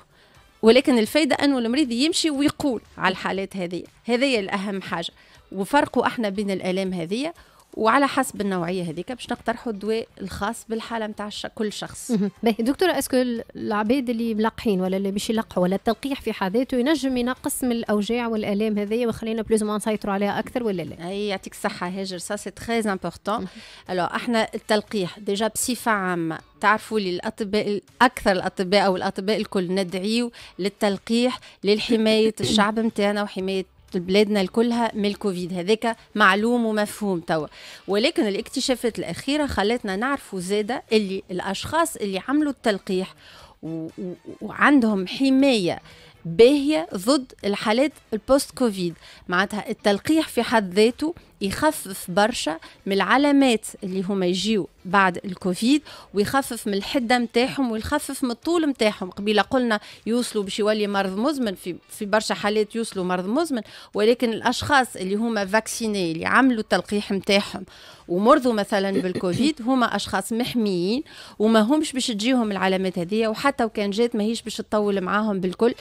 ولكن الفايده انه المريض يمشي ويقول على الحالات هذه هذه الاهم حاجه وفرقوا احنا بين الالام هذه وعلى حسب النوعيه هذيك باش نقترحوا الدواء الخاص بالحاله نتاع كل شخص. باهي دكتوره اسكو العباد اللي ملقحين ولا اللي باش يلقحوا ولا التلقيح في ذاته ينجم ينقص من الاوجاع والالام هذيا ويخلينا بلوز ما نسيطروا عليها اكثر ولا لا؟ اي يعطيك الصحه هاجر سا سي تري امبورتون. الو احنا التلقيح ديجا بصفه عامه تعرفوا لي الاطباء اكثر الاطباء او الاطباء الكل ندعيو للتلقيح للحمايه الشعب نتاعنا وحمايه بلادنا الكلها من الكوفيد هذاك معلوم ومفهوم توا ولكن الاكتشافات الأخيرة خلتنا نعرف زادة اللي الأشخاص اللي عملوا التلقيح و... و... وعندهم حماية باهية ضد الحالات البوست كوفيد معناتها التلقيح في حد ذاته يخفف برشا من العلامات اللي هما يجيو بعد الكوفيد ويخفف من الحده نتاعهم ويخفف من الطول نتاعهم قبيله قلنا يوصلوا باش يولي مرض مزمن في في برشا حالات يوصلوا مرض مزمن ولكن الاشخاص اللي هما فاكسيني اللي عملوا التلقيح نتاعهم ومرضوا مثلا بالكوفيد هما اشخاص محميين وما همش باش تجيهم العلامات هذه وحتى وكان جات ماهيش باش تطول معاهم بالكل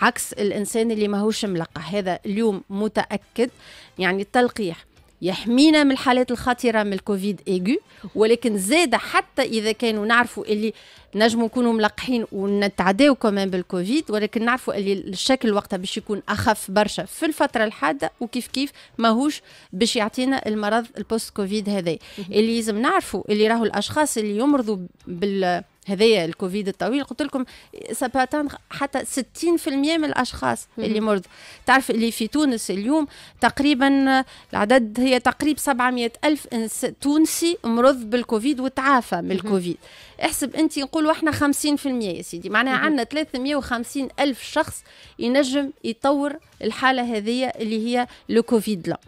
عكس الانسان اللي ماهوش ملقح هذا اليوم متاكد يعني التلقيح يحمينا من الحالات الخطيره من الكوفيد ايغو ولكن زاد حتى اذا كانوا نعرفوا اللي نجموا نكونوا ملقحين ونتعداو كمان بالكوفيد ولكن نعرفوا اللي الشكل وقتها باش يكون اخف برشا في الفتره الحاده وكيف كيف ماهوش باش يعطينا المرض البوست كوفيد هذا اللي لازم نعرفوا اللي راهو الاشخاص اللي يمرضوا بال هذايا الكوفيد الطويل قلت لكم سباتان حتى 60% من الاشخاص اللي مرضوا تعرف اللي في تونس اليوم تقريبا العدد هي تقريب 700 الف تونسي مرض بالكوفيد وتعافى من الكوفيد احسب انت نقولوا احنا 50% يا سيدي معناها عندنا 350 الف شخص ينجم يطور الحاله هذه اللي هي لو كوفيد لا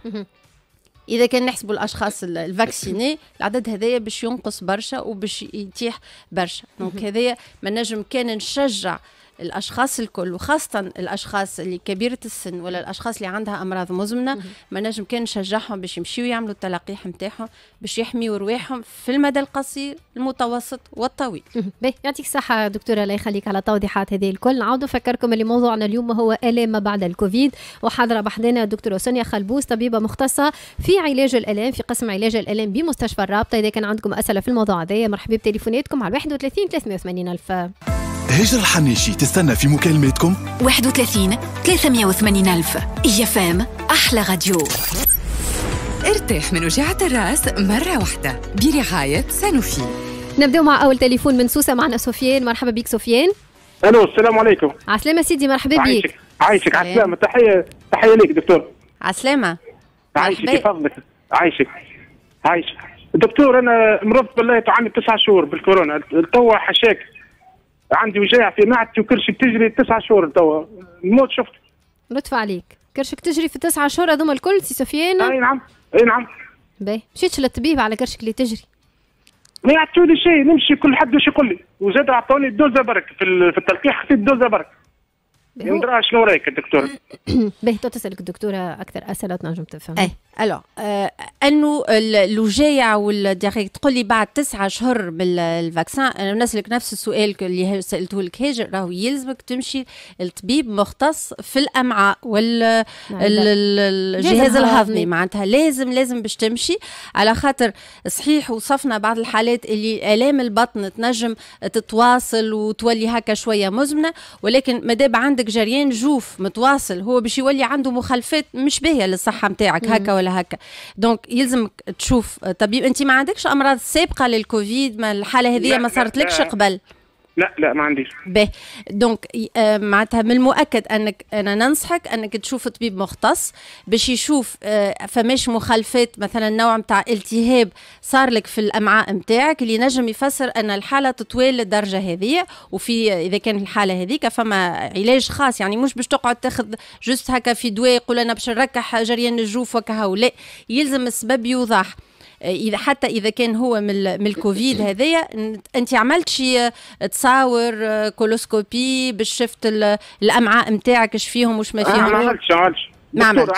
اذا كان نحسبوا الاشخاص الفاكسيني العدد هذايا باش ينقص برشا وباش يتيح برشا دونك هذايا ما نجم كان نشجع الاشخاص الكل وخاصه الاشخاص اللي كبيره السن ولا الاشخاص اللي عندها امراض مزمنه ما نجم كان نشجعهم باش يمشيو يعملوا التلقيح نتاعهم باش يحميوا رواحهم في المدى القصير المتوسط والطويل يعطيك الصحه دكتوره الله يخليك على التوضيحات هذه الكل نعاود نفكركم اللي موضوعنا اليوم هو الام ما بعد الكوفيد وحاضره بحدنا الدكتوره سونيا خلبوس طبيبه مختصه في علاج الالام في قسم علاج الالام بمستشفى الرابطه اذا كان عندكم اسئله في الموضوع هذا مرحبا بتليفوناتكم على 31 380 الف هجر الحنيشي تستنى في مكالماتكم 31 380 ألف يفام أحلى راديو ارتاح من وجعة الراس مرة واحدة برعاية سانوفي نبدأ مع أول تليفون من سوسة معنا سفيان مرحبا بك سفيان الو السلام عليكم عسلامة سيدي مرحبا بك عايشك عايشك عسلامة تحية تحية ليك دكتور عسلامة عايشك فضلك عايشك عايشك دكتور انا مرضت بالله تعاني تسعة شهور بالكورونا تو حشاك عندي وجاع في معدتي وكرشي بتجري تسعة شهور توا الموت شفت لطف عليك كرشك تجري في تسعة شهور هذوما الكل سي سفيان اي نعم اي نعم باهي مشيتش للطبيب على كرشك اللي تجري ما يعطوني شيء نمشي كل حد وش يقول لي وزاد عطوني الدوزه برك في التلقيح خذيت الدوزه برك ندرا شنو رايك الدكتور باهي تسالك الدكتوره اكثر اسئله تنجم تفهم اي الو آه، انه الوجيع والدقيق تقول لي بعد تسعة شهور بالفاكسان انا نسالك نفس السؤال اللي سالته لك هاجر راهو يلزمك تمشي لطبيب مختص في الامعاء والجهاز نعم، الهضمي معناتها لازم لازم باش تمشي على خاطر صحيح وصفنا بعض الحالات اللي الام البطن تنجم تتواصل وتولي هكا شويه مزمنه ولكن مادام عندك عندك جريان جوف متواصل هو باش يولي عنده مخلفات مش باهيه للصحه نتاعك هكا ولا هكا دونك يلزمك تشوف طبيب انت ما عندكش امراض سابقه للكوفيد ما الحاله هذه ما صارت لكش قبل لا لا ما عنديش به دونك آه، معناتها من المؤكد انك انا ننصحك انك تشوف طبيب مختص باش يشوف آه، فماش مخالفات مثلا نوع نتاع التهاب صار لك في الامعاء نتاعك اللي نجم يفسر ان الحاله تطول للدرجه هذه وفي اذا كان الحاله هذيك فما علاج خاص يعني مش باش تقعد تاخذ جست هكا في دواء يقول انا باش نركح جريان الجوف وكهو لا يلزم السبب يوضح اذا حتى اذا كان هو من الكوفيد هذايا انت عملت شي آه، تصاور آه، كولوسكوبي باش شفت الامعاء نتاعك اش فيهم وش ما آه، فيهم ما عملتش ما عملتش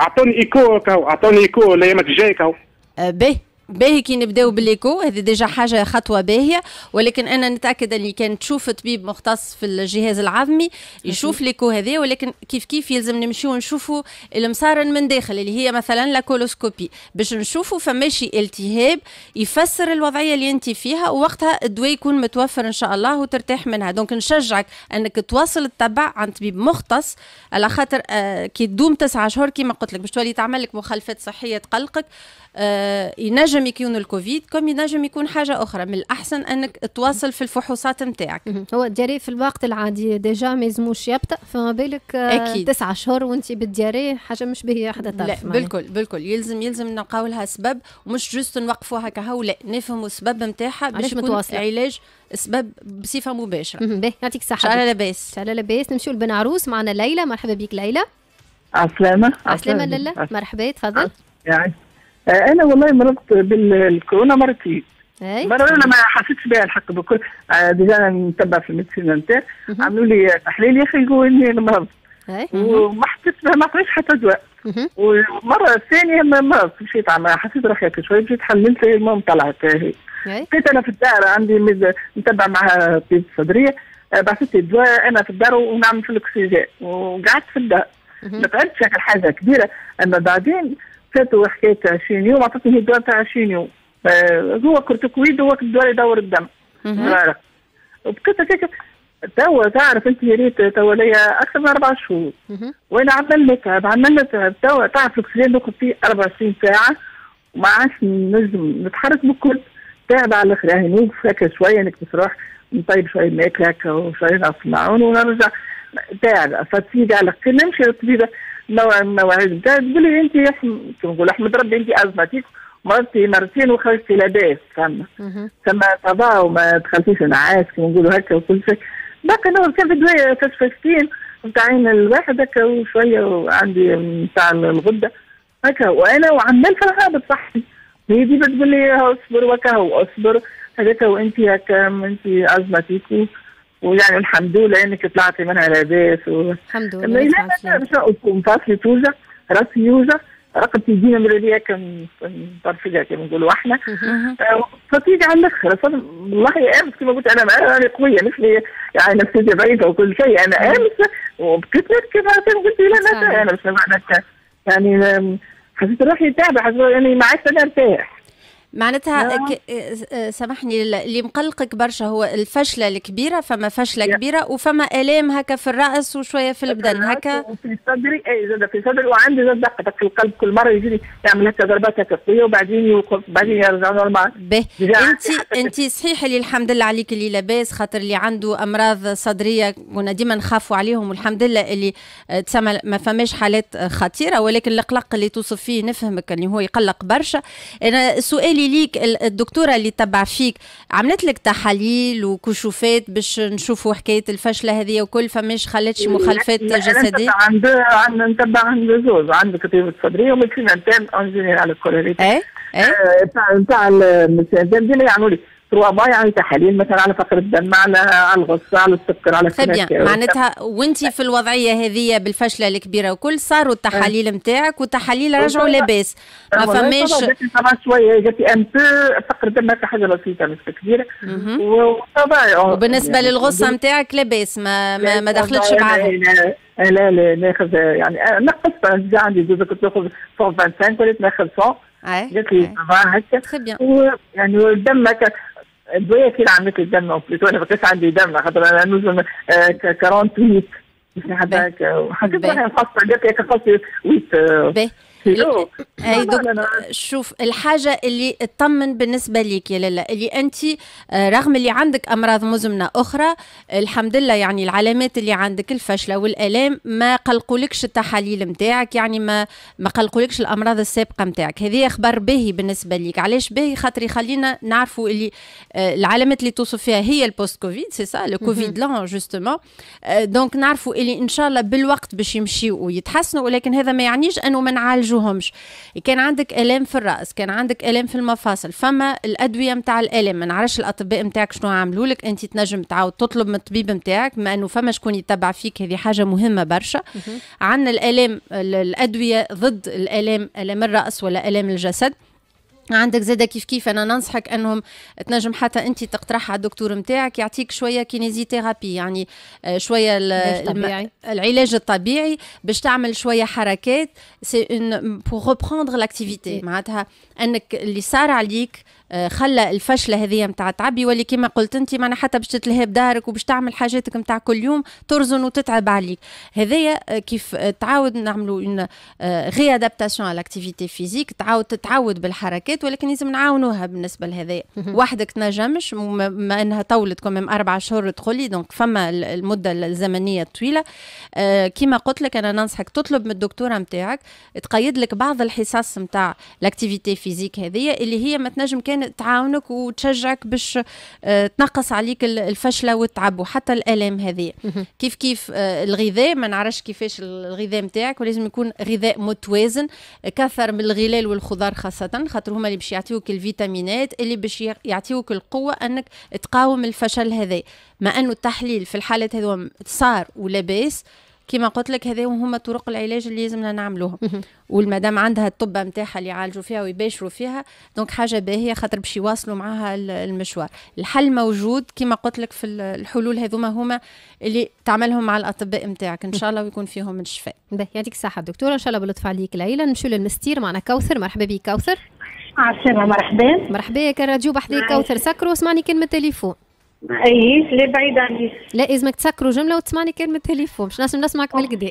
اعطوني ايكو اعطوني ايكو الايامات الجايه كهو باهي باهي كي نبداو بالليكو هذه ديجا حاجه خطوه باهيه ولكن انا نتاكد اللي كان تشوف طبيب مختص في الجهاز العظمي يشوف ليكو هذه ولكن كيف كيف يلزم نمشيو نشوفوا المصارن من داخل اللي هي مثلا لا كولوسكوبي باش نشوفوا فماشي التهاب يفسر الوضعيه اللي انت فيها ووقتها الدواء يكون متوفر ان شاء الله وترتاح منها دونك نشجعك انك تواصل التبع عند طبيب مختص على خاطر آه، كي تدوم تسعة شهور كيما قلت لك باش تولي تعمل لك مخالفات صحيه تقلقك آه، ينجم يكون الكوفيد كم ينجم يكون حاجه اخرى من الاحسن انك تواصل في الفحوصات نتاعك هو الدياري في الوقت العادي ديجا ما يلزموش يبدا فما بالك آه، اكيد تسعة شهور وانت بالدياري حاجه مش به حدا تعرف لا بالكل بالكل يلزم يلزم نلقاو لها سبب ومش جست نوقفوها كهو لا نفهموا السبب نتاعها باش يكون علاج سبب بصفه مباشره باهي يعطيك الصحه شعلة لاباس شعلة لاباس نمشيو لبن عروس معنا ليلى مرحبا بك ليلى عسلامة عسلامة ليلى مرحبا تفضل يعني آه، انا والله مرضت بالكورونا مرتين إيه؟ مرة انا ما حسيتش بها الحق بكل آه، ديجا انا نتبع في الميديسين نتاعي عملوا لي تحليل يا اخي يقولوا اني انا مرضت إيه؟ وما حسيتش بها ما عطيتش حتى دواء والمرة الثانية ما مرضت مشيت حسيت روحي شوية مشيت حملت المهم طلعت هي إيه؟ بقيت انا في الدار عندي نتبع معها طبيب صدريه آه، بعثت لي الدواء انا في الدار ونعمل في الاكسجين وقعدت في الدار ما فهمتش حاجه كبيره اما بعدين حكيته حكايه 20 يوم اعطتني الدواء تاع 20 يوم آه، هو كورتيكويد هو الدواء يدور الدم وبقيت هكاك توا تعرف انت يا ريت توا ليا اكثر من اربع شهور وانا عملنا تعب عملنا تعب توا تعرف الاكسجين ناخذ فيه 24 ساعه وما عادش نجم نتحرك بكل تعب على الاخر يعني نوقف هكا شويه نكبس روح نطيب شويه ماكله هكا وشويه نعصب ونرجع تعب فتيجي على الاقل نمشي للطبيبه نوع من نوع تقول لي انت كنقول احمد ربي انت ازماتيك مرتي مرتين وخرجتي لاباس فما فما صبا وما دخلتيش نعاس كما نقولوا هكا وكل شيء باقي نوع كان في دوايا فسفستين نتاع عين الواحد هكا وشويه وعندي نتاع الغده هكا وانا وعمال في الهابط بصحتي هي ديما تقول لي اصبر وكا اصبر هذاك وانت هكا انت ازماتيك ويعني الحمد لله انك طلعتي منها لاباس و... الحمد لله مش مفاصلي توجع راسي يوجع رقم ديما مريريه كان طرفيها كما نقولوا احنا آه، فتيجي على الاخر والله امس كما قلت انا انا قويه مثلي يعني نفسيتي ضعيفه وكل شيء انا امس وبكيت نركب قلت لا ما انا مش معناتها يعني حسيت روحي تعبه حسيت اني ما عادش انا ارتاح معناتها آه. ك... آه، آه، سامحني اللي مقلقك برشا هو الفشلة الكبيرة فما فشلة يا. كبيرة وفما آلام هكا في الرأس وشوية في البدن هكا في صدري اي زاد في صدري وعندي زاد دقة في القلب كل مرة يجيني يعمل هكا ضربات هكا قوية وبعدين يوقف بعدين يرجع نورمال انت انت صحيح اللي الحمد لله عليك اللي لاباس خاطر اللي عنده أمراض صدرية كنا ديما نخافوا عليهم والحمد لله اللي تسمى ما فماش حالات خطيرة ولكن القلق اللي توصف فيه نفهمك اللي هو يقلق برشا أنا سؤالي ليك الدكتوره اللي تبع فيك عملت لك تحاليل وكشوفات باش نشوفوا حكايه الفشله هذه وكل فماش خلتش مخالفات جسديه عندها عند نتبع عند زوز عندك طبيب صدريه وميدسين انترن اون جينيرال كل هذيك اي اي نتاع آه، تاع يعملوا لي تروح باي عن تحاليل مثلا على فقر الدم على الغصه على السكر على فبيان طيب، يعني معناتها وانت في الوضعيه هذه بالفشله الكبيره وكل صاروا التحاليل نتاعك والتحاليل رجعوا لاباس ما فماش طبعا شويه جاتي ان بو فقر الدم حاجه بسيطه مش كبيره وبالنسبه يعني للغصه نتاعك لاباس ما ما, ما دخلتش معاها لا لا ناخذ يعني نقصت جا عندي زوز كنت ناخذ 125 وليت ناخذ 100 جات لي هكا يعني الدم هكا البويه كده عملت الدم او بلوتونيوم فكرت عندي دم خاطر انا نجم كرون تويت حتى هكا خاصة هذاك خاصة ويت آه. دك... شوف الحاجه اللي تطمن بالنسبه ليك يا لالا اللي انت آه، رغم اللي عندك امراض مزمنه اخرى الحمد لله يعني العلامات اللي عندك الفشله والالام ما قلقولكش التحاليل نتاعك يعني ما ما قلقولكش الامراض السابقه نتاعك هذه خبر باهي بالنسبه ليك علاش باهي خاطر يخلينا نعرفوا اللي آه، العلامات اللي توصف فيها هي البوست كوفيد سي سا لو كوفيد لون جوستومون دونك نعرفوا اللي ان شاء الله بالوقت باش يمشيو ويتحسنوا ولكن هذا ما يعنيش انه ما نعالجوا يخرجوهمش كان عندك الام في الراس كان عندك الام في المفاصل فما الادويه نتاع الالم ما نعرفش الاطباء نتاعك شنو عملوا لك انت تنجم تعاود تطلب من الطبيب نتاعك ما انه فما شكون يتبع فيك هذه حاجه مهمه برشا عندنا الالام الادويه ضد الالام الام الراس ولا الام الجسد عندك زادة كيف كيف انا ننصحك انهم تنجم حتى انت تقترحها على الدكتور نتاعك يعطيك شويه كينيزي ثيرابي يعني آه، شويه الم... العلاج الطبيعي باش تعمل شويه حركات سي بور ريبروندر لاكتيفيتي معناتها انك اللي صار عليك آه، خلى الفشله هذه نتاع تعبي واللي كما قلت انت معنا حتى باش تتلهى بدارك وباش تعمل حاجاتك نتاع كل يوم ترزن وتتعب عليك هذايا آه، كيف آه، تعاود نعملوا اون غي ادابتاسيون على لاكتيفيتي فيزيك تعاود تتعود بالحركات ولكن لازم نعاونوها بالنسبه لهذايا وحدك تنجمش ما انها طولت كمان اربع شهور تقولي دونك فما المده الزمنيه الطويله كما قلت لك انا ننصحك تطلب من الدكتوره نتاعك تقيد لك بعض الحصص نتاع لاكتيفيتي فيزيك هذه اللي هي ما تنجم كان كمان تعاونك وتشجعك باش آه، تنقص عليك الفشله والتعب وحتى الالام هذه كيف كيف آه، الغذاء ما نعرفش كيفاش الغذاء نتاعك ولازم يكون غذاء متوازن آه، كثر من الغلال والخضار خاصه خاطر هما اللي باش يعطيوك الفيتامينات اللي باش يعطيوك القوه انك تقاوم الفشل هذا مع انه التحليل في الحالات هذو صار ولاباس كما قلت لك هذا هما طرق العلاج اللي لازمنا نعملوهم والمدام عندها الطبه نتاعها اللي يعالجوا فيها ويباشروا فيها دونك حاجه باهيه خاطر باش يواصلوا معاها المشوار الحل موجود كما قلت لك في الحلول هذوما هما اللي تعملهم مع الاطباء نتاعك ان شاء الله ويكون فيهم الشفاء باهي يعطيك الصحه دكتوره ان شاء الله بلطف عليك العيله نمشيو للمستير معنا كوثر مرحبا بك كوثر عسلامة مرحبا مرحبا كان راديو بحديك كوثر سكروا اسمعني كلمه تليفون ايه ليه بعيد عني؟ لا لازمك تسكروا جمله وتسمعني كلمه تليفون مش لازم نسمعك من القدا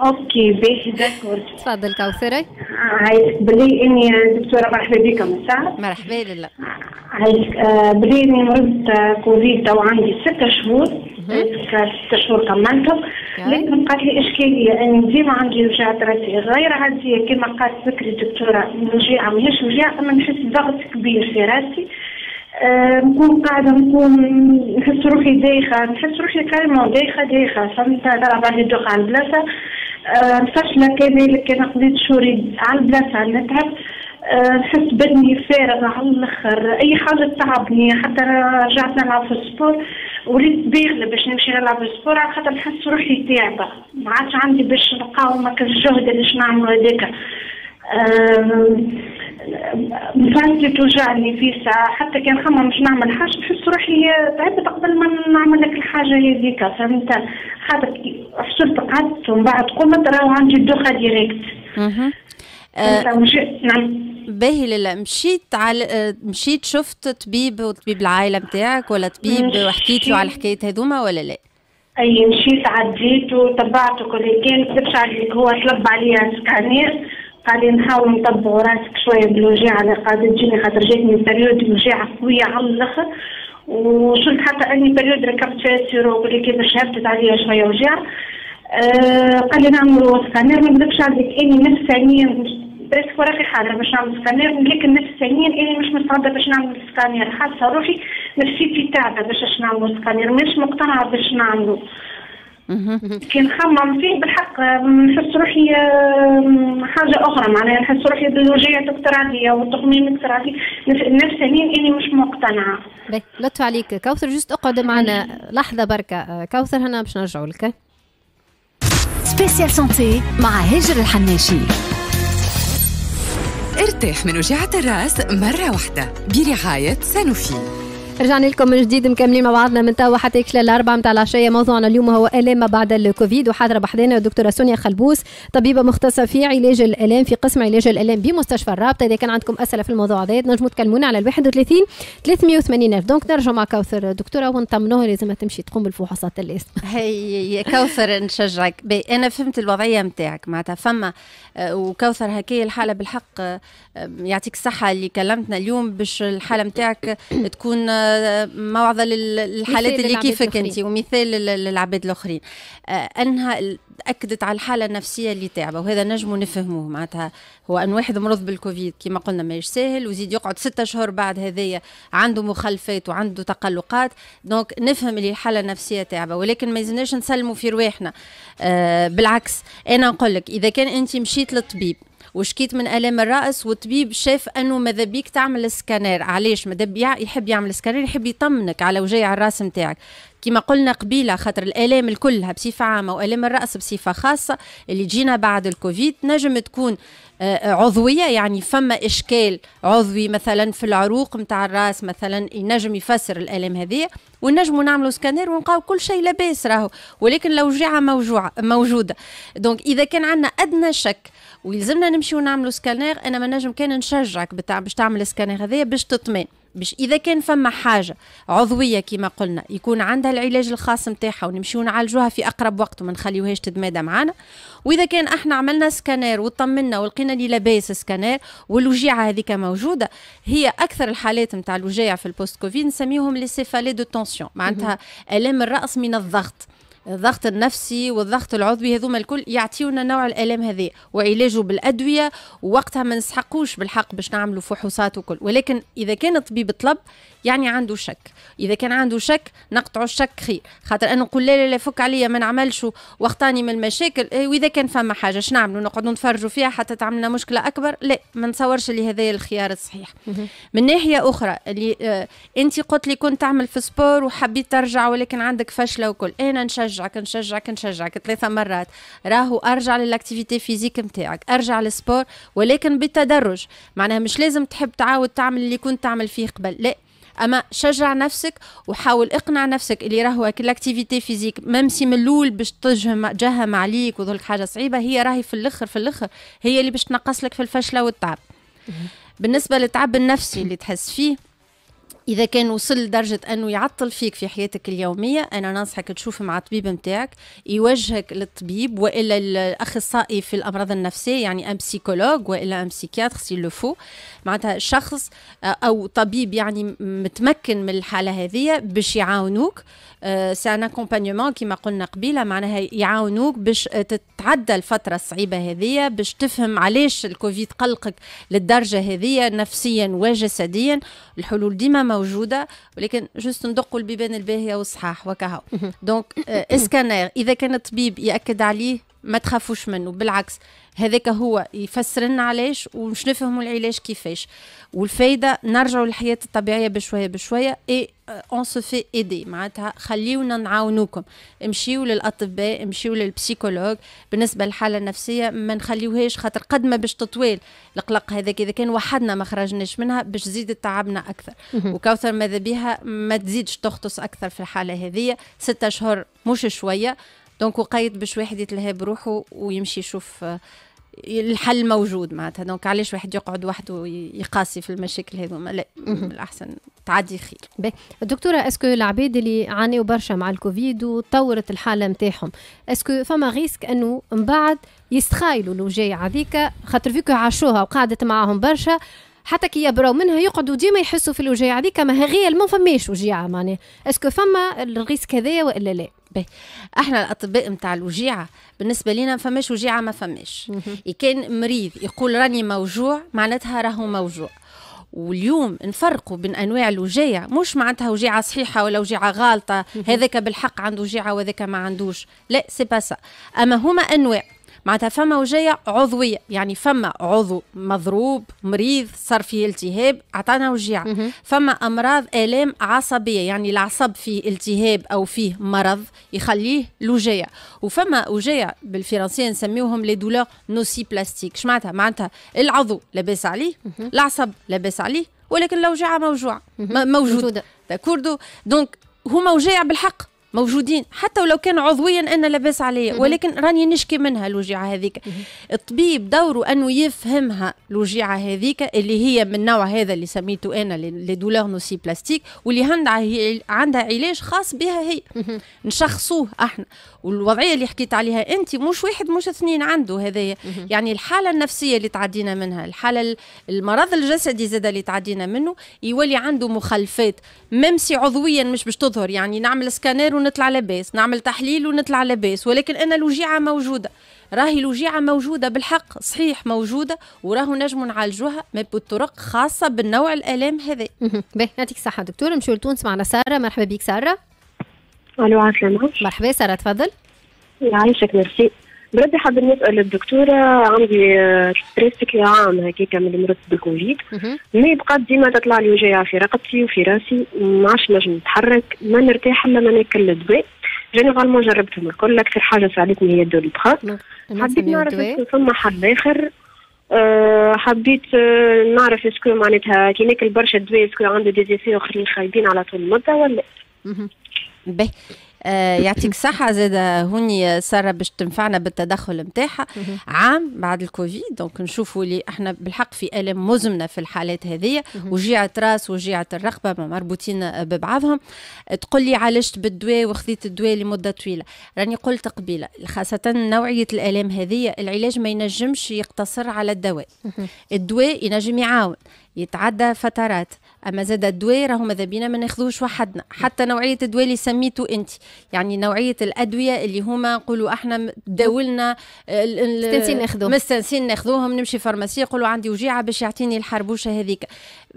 اوكي باهي داكور تفضل كوثري آه، هاي بلي اني دكتوره مرحبا بكم الساعه مرحبا لله هاي آه، بلي اني مرضت آه، كوفيد وعندي ستة شهور إيه، ست شهور كملتهم لكن قالت لي اشكاليه اني ديما عندي وجع راسي غير عاديه كما قالت ذكر الدكتوره الوجيعه ماهيش وجيعه اما نحس ضغط كبير في راسي نكون قاعدة نكون نحس روحي دايخة نحس روحي كلمة دايخة دايخة فهمت نلعب على الدوق على البلاصة مفشلة كذلك أنا قضيت شهوري على البلاصة نتعب نحس بدني فارغة على الاخر اي حاجه تعبني حتى رجعت نلعب في السبور وليت باغله باش نمشي نلعب في السبور على خاطر نحس روحي تعبه ما عادش عندي باش نقاومك الجهد اللي نعملو هذاك مفانتي توجعني في ساعة حتى كان خمم مش نعمل حاجة نحس روحي تعبت قبل ما نعمل لك الحاجة هذيك فهمت خاطر حصلت قعدت ومن بعد قمت راهو عندي الدوخة ديريكت. اها. نعم باهي لا مشيت على أه، مشيت شفت طبيب وطبيب العائله نتاعك ولا طبيب وحكيت له على الحكايه هذوما ولا لا؟ اي مشيت عديت وتبعته وكل كان كتبش عليك هو طلب عليا سكانير قال لي نحاول نطبقوا راسك شويه بالوجيعه اللي قاعده تجيني خاطر جاتني بريود وجيعه قويه على الاخر وشلت حتى اني بريود ركبت فيها السيروب لي كيف شهبتت عليا شويه وجيعه آه قال لي نعم، نعمل سكانير ما نكذبش عليك اني نفسانيا بريسك وراقي حاضر باش نعمل سكانير لكن نفسانيا اني مش مستعده باش نعمل سكانير حاسه روحي نفسيتي تعبه باش نعمل سكانير مش مقتنعه باش نعمله كي نخمم فيه بالحق نحس روحي حاجه اخرى معناها نحس روحي بالوجيه اكثر عاديه والتقميم اكثر عادي نفسانيا اني مش مقتنعه. لطف عليك كوثر جست اقعد معنا لحظه بركه آه، كوثر هنا باش نرجعوا لك. سبيسيال سانتي مع هاجر الحناشي. ارتاح من وجعة الراس مرة واحدة برعاية سانوفي رجعنا لكم من جديد مكملين مع بعضنا من توا حتى يكشل الأربعة متاع العشية موضوعنا اليوم هو ألام ما بعد الكوفيد وحاضرة بحدنا الدكتورة سونيا خلبوس طبيبة مختصة في علاج الآلام في قسم علاج الآلام بمستشفى الرابطة إذا كان عندكم أسئلة في الموضوع هذا نجموا تكلمونا على 31 380 ألف دونك نرجعوا مع كوثر دكتورة ونطمنوها لازم تمشي تقوم بالفحوصات الاسم هي كوثر نشجعك أنا فهمت الوضعية نتاعك معناتها فما آه، وكوثر هكايا الحالة بالحق آه، يعطيك الصحه اللي كلمتنا اليوم باش الحاله نتاعك تكون آه، موعظه للحالات اللي كيفك انت ومثال للعباد الاخرين آه، انها اكدت على الحاله النفسيه اللي تعبه وهذا نجم نفهموه معناتها هو ان واحد مرض بالكوفيد كما قلنا ماهيش ساهل وزيد يقعد ستة شهور بعد هذايا عنده مخلفات وعنده تقلقات دونك نفهم اللي الحاله النفسيه تعبه ولكن ما يلزمناش نسلموا في رواحنا آه بالعكس انا نقول لك اذا كان انت مشيت للطبيب وشكيت من الام الراس والطبيب شاف انه ماذا بيك تعمل سكانير علاش ماذا يحب يعمل سكانير يحب يطمنك على وجيع الراس نتاعك كما قلنا قبيله خاطر الالام الكلها بصفه عامه والام الراس بصفه خاصه اللي تجينا بعد الكوفيد نجم تكون آه، آه، عضويه يعني فما اشكال عضوي مثلا في العروق نتاع الراس مثلا ينجم يفسر الالام هذه ونجموا نعملوا سكانير ونلقاو كل شيء لاباس راهو ولكن لو جعه موجوعه موجوده دونك اذا كان عندنا ادنى شك ويلزمنا نمشيو ونعملوا سكانير انا ما نجم كان نشجعك بتاع باش تعمل السكانير هذايا باش تطمن باش اذا كان فما حاجه عضويه كما قلنا يكون عندها العلاج الخاص نتاعها ونمشيو نعالجوها في اقرب وقت وما نخليوهاش تتمادى معانا واذا كان احنا عملنا سكانير وطمنا ولقينا اللي لاباس سكانير والوجيعه هذيك موجوده هي اكثر الحالات نتاع الوجيع في البوست كوفيد نسميهم لي سيفالي دو تونسيون معناتها الام الراس من الضغط الضغط النفسي والضغط العضوي هذوما الكل يعطيونا نوع الالام هذا وعلاجه بالادويه ووقتها ما نسحقوش بالحق باش نعملوا فحوصات وكل ولكن اذا كان الطبيب طلب يعني عنده شك اذا كان عنده شك نقطعوا الشك خير خاطر انه نقول لا لا لا فك عليا ما نعملش وقتاني من المشاكل إيه، واذا كان فما حاجه نعملوا نقعدوا نتفرجوا فيها حتى تعملنا مشكله اكبر لا ما نصورش اللي هذا الخيار الصحيح من ناحيه اخرى اللي آه انت قلت لي كنت تعمل في سبور وحبيت ترجع ولكن عندك فشله وكل انا نشجع نشجعك نشجعك نشجعك ثلاثة مرات راهو أرجع للاكتيفيتي فيزيك نتاعك أرجع للسبور ولكن بالتدرج معناها مش لازم تحب تعاود تعمل اللي كنت تعمل فيه قبل لا اما شجع نفسك وحاول اقنع نفسك اللي راهو الاكتيفيتي فيزيك ميم سي من الاول باش تجهم جهم عليك وذلك حاجه صعيبه هي راهي في الاخر في الاخر هي اللي باش تنقص لك في الفشله والتعب بالنسبه للتعب النفسي اللي تحس فيه اذا كان وصل لدرجه انه يعطل فيك في حياتك اليوميه انا ننصحك تشوف مع الطبيب نتاعك يوجهك للطبيب والا الاخصائي في الامراض النفسيه يعني ام سيكولوج والا ام سيكياتر سي لو فو معناتها شخص آه، او طبيب يعني متمكن من الحاله هذه باش يعاونوك سي ان اكومبانيومون كيما قلنا قبيله معناها يعاونوك باش آه، تتعدى الفتره الصعيبه هذه باش تفهم علاش الكوفيد قلقك للدرجه هذه نفسيا وجسديا الحلول ديما موجوده ولكن جست ندقوا البيبان الباهيه والصحاح وكهو دونك آه، اسكانير اذا كان الطبيب ياكد عليه ما تخافوش منه بالعكس هذاك هو يفسر لنا علاش ومش نفهموا العلاج كيفاش والفايده نرجعوا للحياه الطبيعيه بشويه بشويه اي اون سو في ايدي معناتها خليونا نعاونوكم امشيو للاطباء امشيو للبسيكولوج بالنسبه للحاله النفسيه ما نخليوهاش خاطر قد ما باش تطويل القلق هذاك اذا كان وحدنا ما خرجناش منها باش تزيد تعبنا اكثر وكوثر ماذا بها ما تزيدش تغطس اكثر في الحاله هذه ستة اشهر مش شويه دونك وقايد باش واحد يتلهى بروحه ويمشي يشوف آه، الحل موجود معناتها دونك علاش واحد يقعد وحده يقاسي في المشاكل هذوما لا الاحسن تعدي خير دكتورة اسكو العباد اللي عانيوا برشا مع الكوفيد وتطورت الحالة نتاعهم اسكو فما ريسك انه من بعد يستخايلوا الوجاية هذيك خاطر فيكو عاشوها وقعدت معاهم برشا حتى كي يبراو منها يقعدوا ديما يحسوا في الوجيعه هذيك ما هي ما فماش وجيعه معناها اسكو فما الريسك هذايا والا لا بي. احنا الاطباء نتاع الوجيعه بالنسبه لنا ما فماش وجيعه ما فماش كان مريض يقول راني موجوع معناتها راهو موجوع واليوم نفرقوا بين انواع الوجايه مش معناتها وجيعه صحيحه ولا وجيعه غالطه هذاك بالحق عنده وجيعه وذاك ما عندوش لا سي با سا اما هما انواع معناتها فما وجاية عضوية يعني فما عضو مضروب مريض صار فيه التهاب عطانا وجيعة فما أمراض آلام عصبية يعني العصب فيه التهاب أو فيه مرض يخليه الوجاية وفما وجاية بالفرنسية نسميوهم لي دولور نوسي بلاستيك شمعناتها معناتها العضو لاباس عليه العصب لاباس عليه ولكن الوجيعة موجوعة موجودة داكوردو دونك هما وجاية بالحق موجودين حتى ولو كان عضويا انا لاباس عليا ولكن راني نشكي منها الوجيعه هذيك الطبيب دوره انه يفهمها الوجيعه هذيك اللي هي من نوع هذا اللي سميته انا لي دولور نوسي بلاستيك واللي عندها عندها علاج خاص بها هي نشخصوه احنا والوضعيه اللي حكيت عليها انت مش واحد مش اثنين عنده هذايا يعني الحاله النفسيه اللي تعدينا منها الحاله المرض الجسدي زاد اللي تعدينا منه يولي عنده مخلفات ممسي عضويا مش باش تظهر يعني نعمل سكانير ونطلع لاباس نعمل تحليل ونطلع لاباس ولكن انا الوجيعه موجوده راهي الوجيعة موجودة بالحق صحيح موجودة وراهو نجم نعالجوها ما بالطرق خاصة بالنوع الآلام هذا باهي يعطيك الصحة دكتور نمشيو لتونس معنا سارة مرحبا بك سارة الو عسلامة مرحبا ساره تفضل يعيشك ميرسي بردي حاب نسأل الدكتورة عندي ستريس فكرة عام هكاك من مرض بالكوفيد ما بقات ديما تطلع لي وجاية في رقبتي وفي راسي ما عادش نجم نتحرك ما نرتاح إلا ما ناكل الدواء جينيرالمون جربتهم الكل أكثر حاجة ساعدتني هي الدول بخاط نعم، نعم، حبيت نعرف ثم حل آخر أه حبيت أه نعرف اسكو معناتها كي ناكل برشا دواء اسكو عنده ديزيفي اخرين خايبين على طول المده ولا باهي آه يعطيك صحة زاد هوني سارة باش تنفعنا بالتدخل نتاعها عام بعد الكوفيد دونك نشوفوا اللي احنا بالحق في ألم مزمنة في الحالات هذية وجيعة راس وجيعة الرقبة مربوطين ببعضهم تقول لي عالجت بالدواء وخذيت الدواء لمدة طويلة راني قلت قبيلة خاصة نوعية الألام هذية العلاج ما ينجمش يقتصر على الدواء الدواء ينجم يعاون يتعدى فترات اما زاد الدواء راهو ماذا بينا ما ناخذوش وحدنا حتى نوعيه الدواء اللي سميته انت يعني نوعيه الادويه اللي هما نقولوا احنا داولنا مستنسين ناخذوهم مستنسين ناخذوهم نمشي فارماسي يقولوا عندي وجيعه باش يعطيني الحربوشه هذيك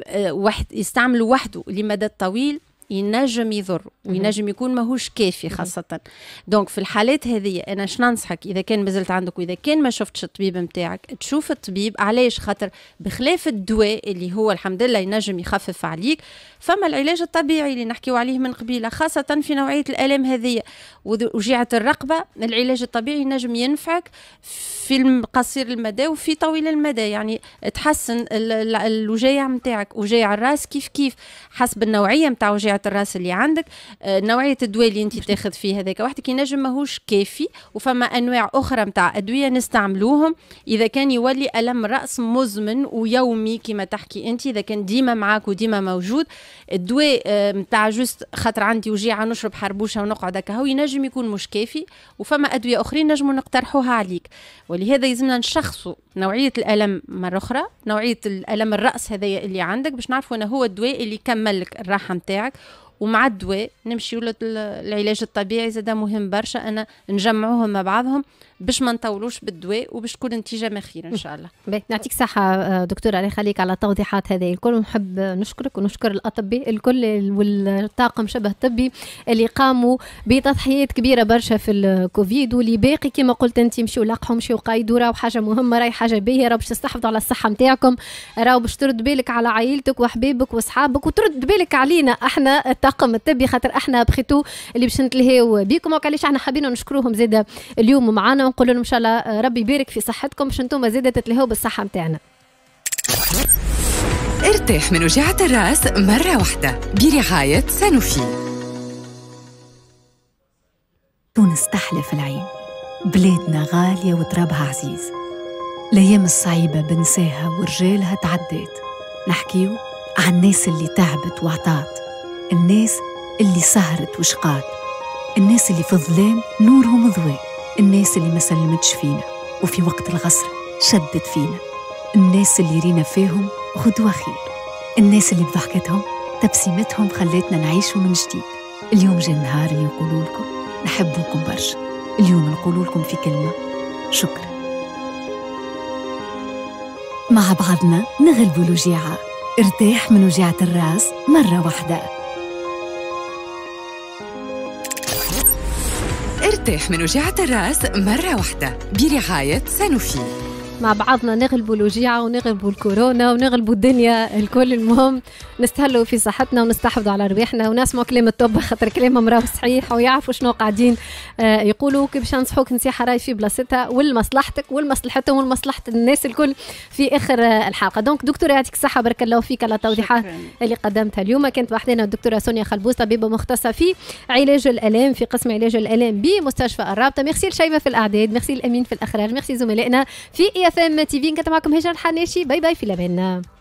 أه، واحد يستعملوا وحده لمدى طويل ينجم يضر وينجم يكون ماهوش كافي خاصة دونك في الحالات هذه أنا شنو ننصحك إذا كان مازلت عندك وإذا كان ما شفتش الطبيب نتاعك تشوف الطبيب علاش خاطر بخلاف الدواء اللي هو الحمد لله ينجم يخفف عليك فما العلاج الطبيعي اللي نحكيو عليه من قبيلة خاصة في نوعية الآلام هذه وجعة الرقبة العلاج الطبيعي ينجم ينفعك في قصير المدى وفي طويل المدى يعني تحسن الوجايع نتاعك وجايع الراس كيف كيف حسب النوعية نتاع وجيعة الراس اللي عندك آه، نوعيه الدواء اللي انت تاخذ فيه هذاك وحدك ينجم ماهوش كافي وفما انواع اخرى نتاع ادويه نستعملوهم اذا كان يولي الم راس مزمن ويومي كما تحكي انت اذا كان ديما معاك وديما موجود الدواء نتاع آه، جوست خاطر عندي وجيعه نشرب حربوشه ونقعد هكا هو ينجم يكون مش كافي وفما ادويه اخرين نجموا نقترحوها عليك ولهذا يلزمنا نشخصوا نوعية الألم مرة أخرى نوعية الألم الرأس هذا اللي عندك باش نعرفوا أنه هو الدواء اللي يكمل لك الراحة متاعك ومع الدواء نمشيو للعلاج الطبيعي زاد مهم برشا أنا نجمعوهم مع بعضهم باش ما نطولوش بالدواء وباش تكون النتيجه خير ان شاء الله يعطيك صحه آه، دكتوره الله يخليك على التوضيحات هذه الكل ونحب نشكرك ونشكر الاطباء الكل والطاقم شبه الطبي اللي قاموا بتضحيات كبيره برشا في الكوفيد واللي باقي كما قلت انت مشيو لقحوا مشيو قايدوا راهو حاجه مهمه راهي حاجه باهيه راهو باش تستحفظوا على الصحه نتاعكم راهو باش ترد بالك على عائلتك وحبيبك واصحابك وترد بالك علينا احنا الطاقم الطبي خاطر احنا بخيتو اللي باش نتلهاو بيكم وعلاش احنا حابين نشكروهم زاده اليوم معانا نقول لهم ان شاء الله آه، ربي يبارك في صحتكم باش انتم زاده تتلهوا بالصحه نتاعنا ارتاح من وجعة الراس مرة واحدة برعاية سانوفي تونس تحلف العين بلادنا غالية وترابها عزيز الأيام الصعيبة بنساها ورجالها تعدات نحكيو عن الناس اللي تعبت وعطات الناس اللي سهرت وشقات الناس اللي في الظلام نورهم ضوي الناس اللي ما سلمتش فينا وفي وقت الغصر شدت فينا الناس اللي رينا فيهم غدوة خير الناس اللي بضحكتهم تبسيمتهم خلتنا نعيشوا من جديد اليوم جا النهار اللي نقولوا لكم نحبوكم برشا اليوم نقولوا لكم في كلمة شكرا مع بعضنا نغلبوا الوجيعة ارتاح من وجيعة الراس مرة واحدة ترتاح من وجعة الرأس مرة واحدة برعاية سانوفي مع بعضنا نغلبوا الوجيعة ونغلبوا الكورونا ونغلبوا الدنيا الكل المهم نستهلوا في صحتنا ونستحفظوا على رواحنا ونسمعوا كلام الطب خاطر كلامهم راهو صحيح ويعرفوا شنو قاعدين آه، يقولوا كيفاش ننصحوك نصيحة راي في بلاصتها ولمصلحتك ولمصلحتهم ولمصلحة الناس الكل في آخر آه، الحلقة دونك دكتور يعطيك الصحة بارك الله فيك على التوضيحات اللي قدمتها اليوم كانت وحدنا الدكتورة سونيا خلبوس طبيبة مختصة في علاج الآلام في قسم علاج الآلام بمستشفى الرابطة ميرسي لشيبه في الأعداد ميرسي الأمين في الأخراج ميرسي زملائنا في اف ام تي في كنت معكم هجر الحناشي باي باي في لبنان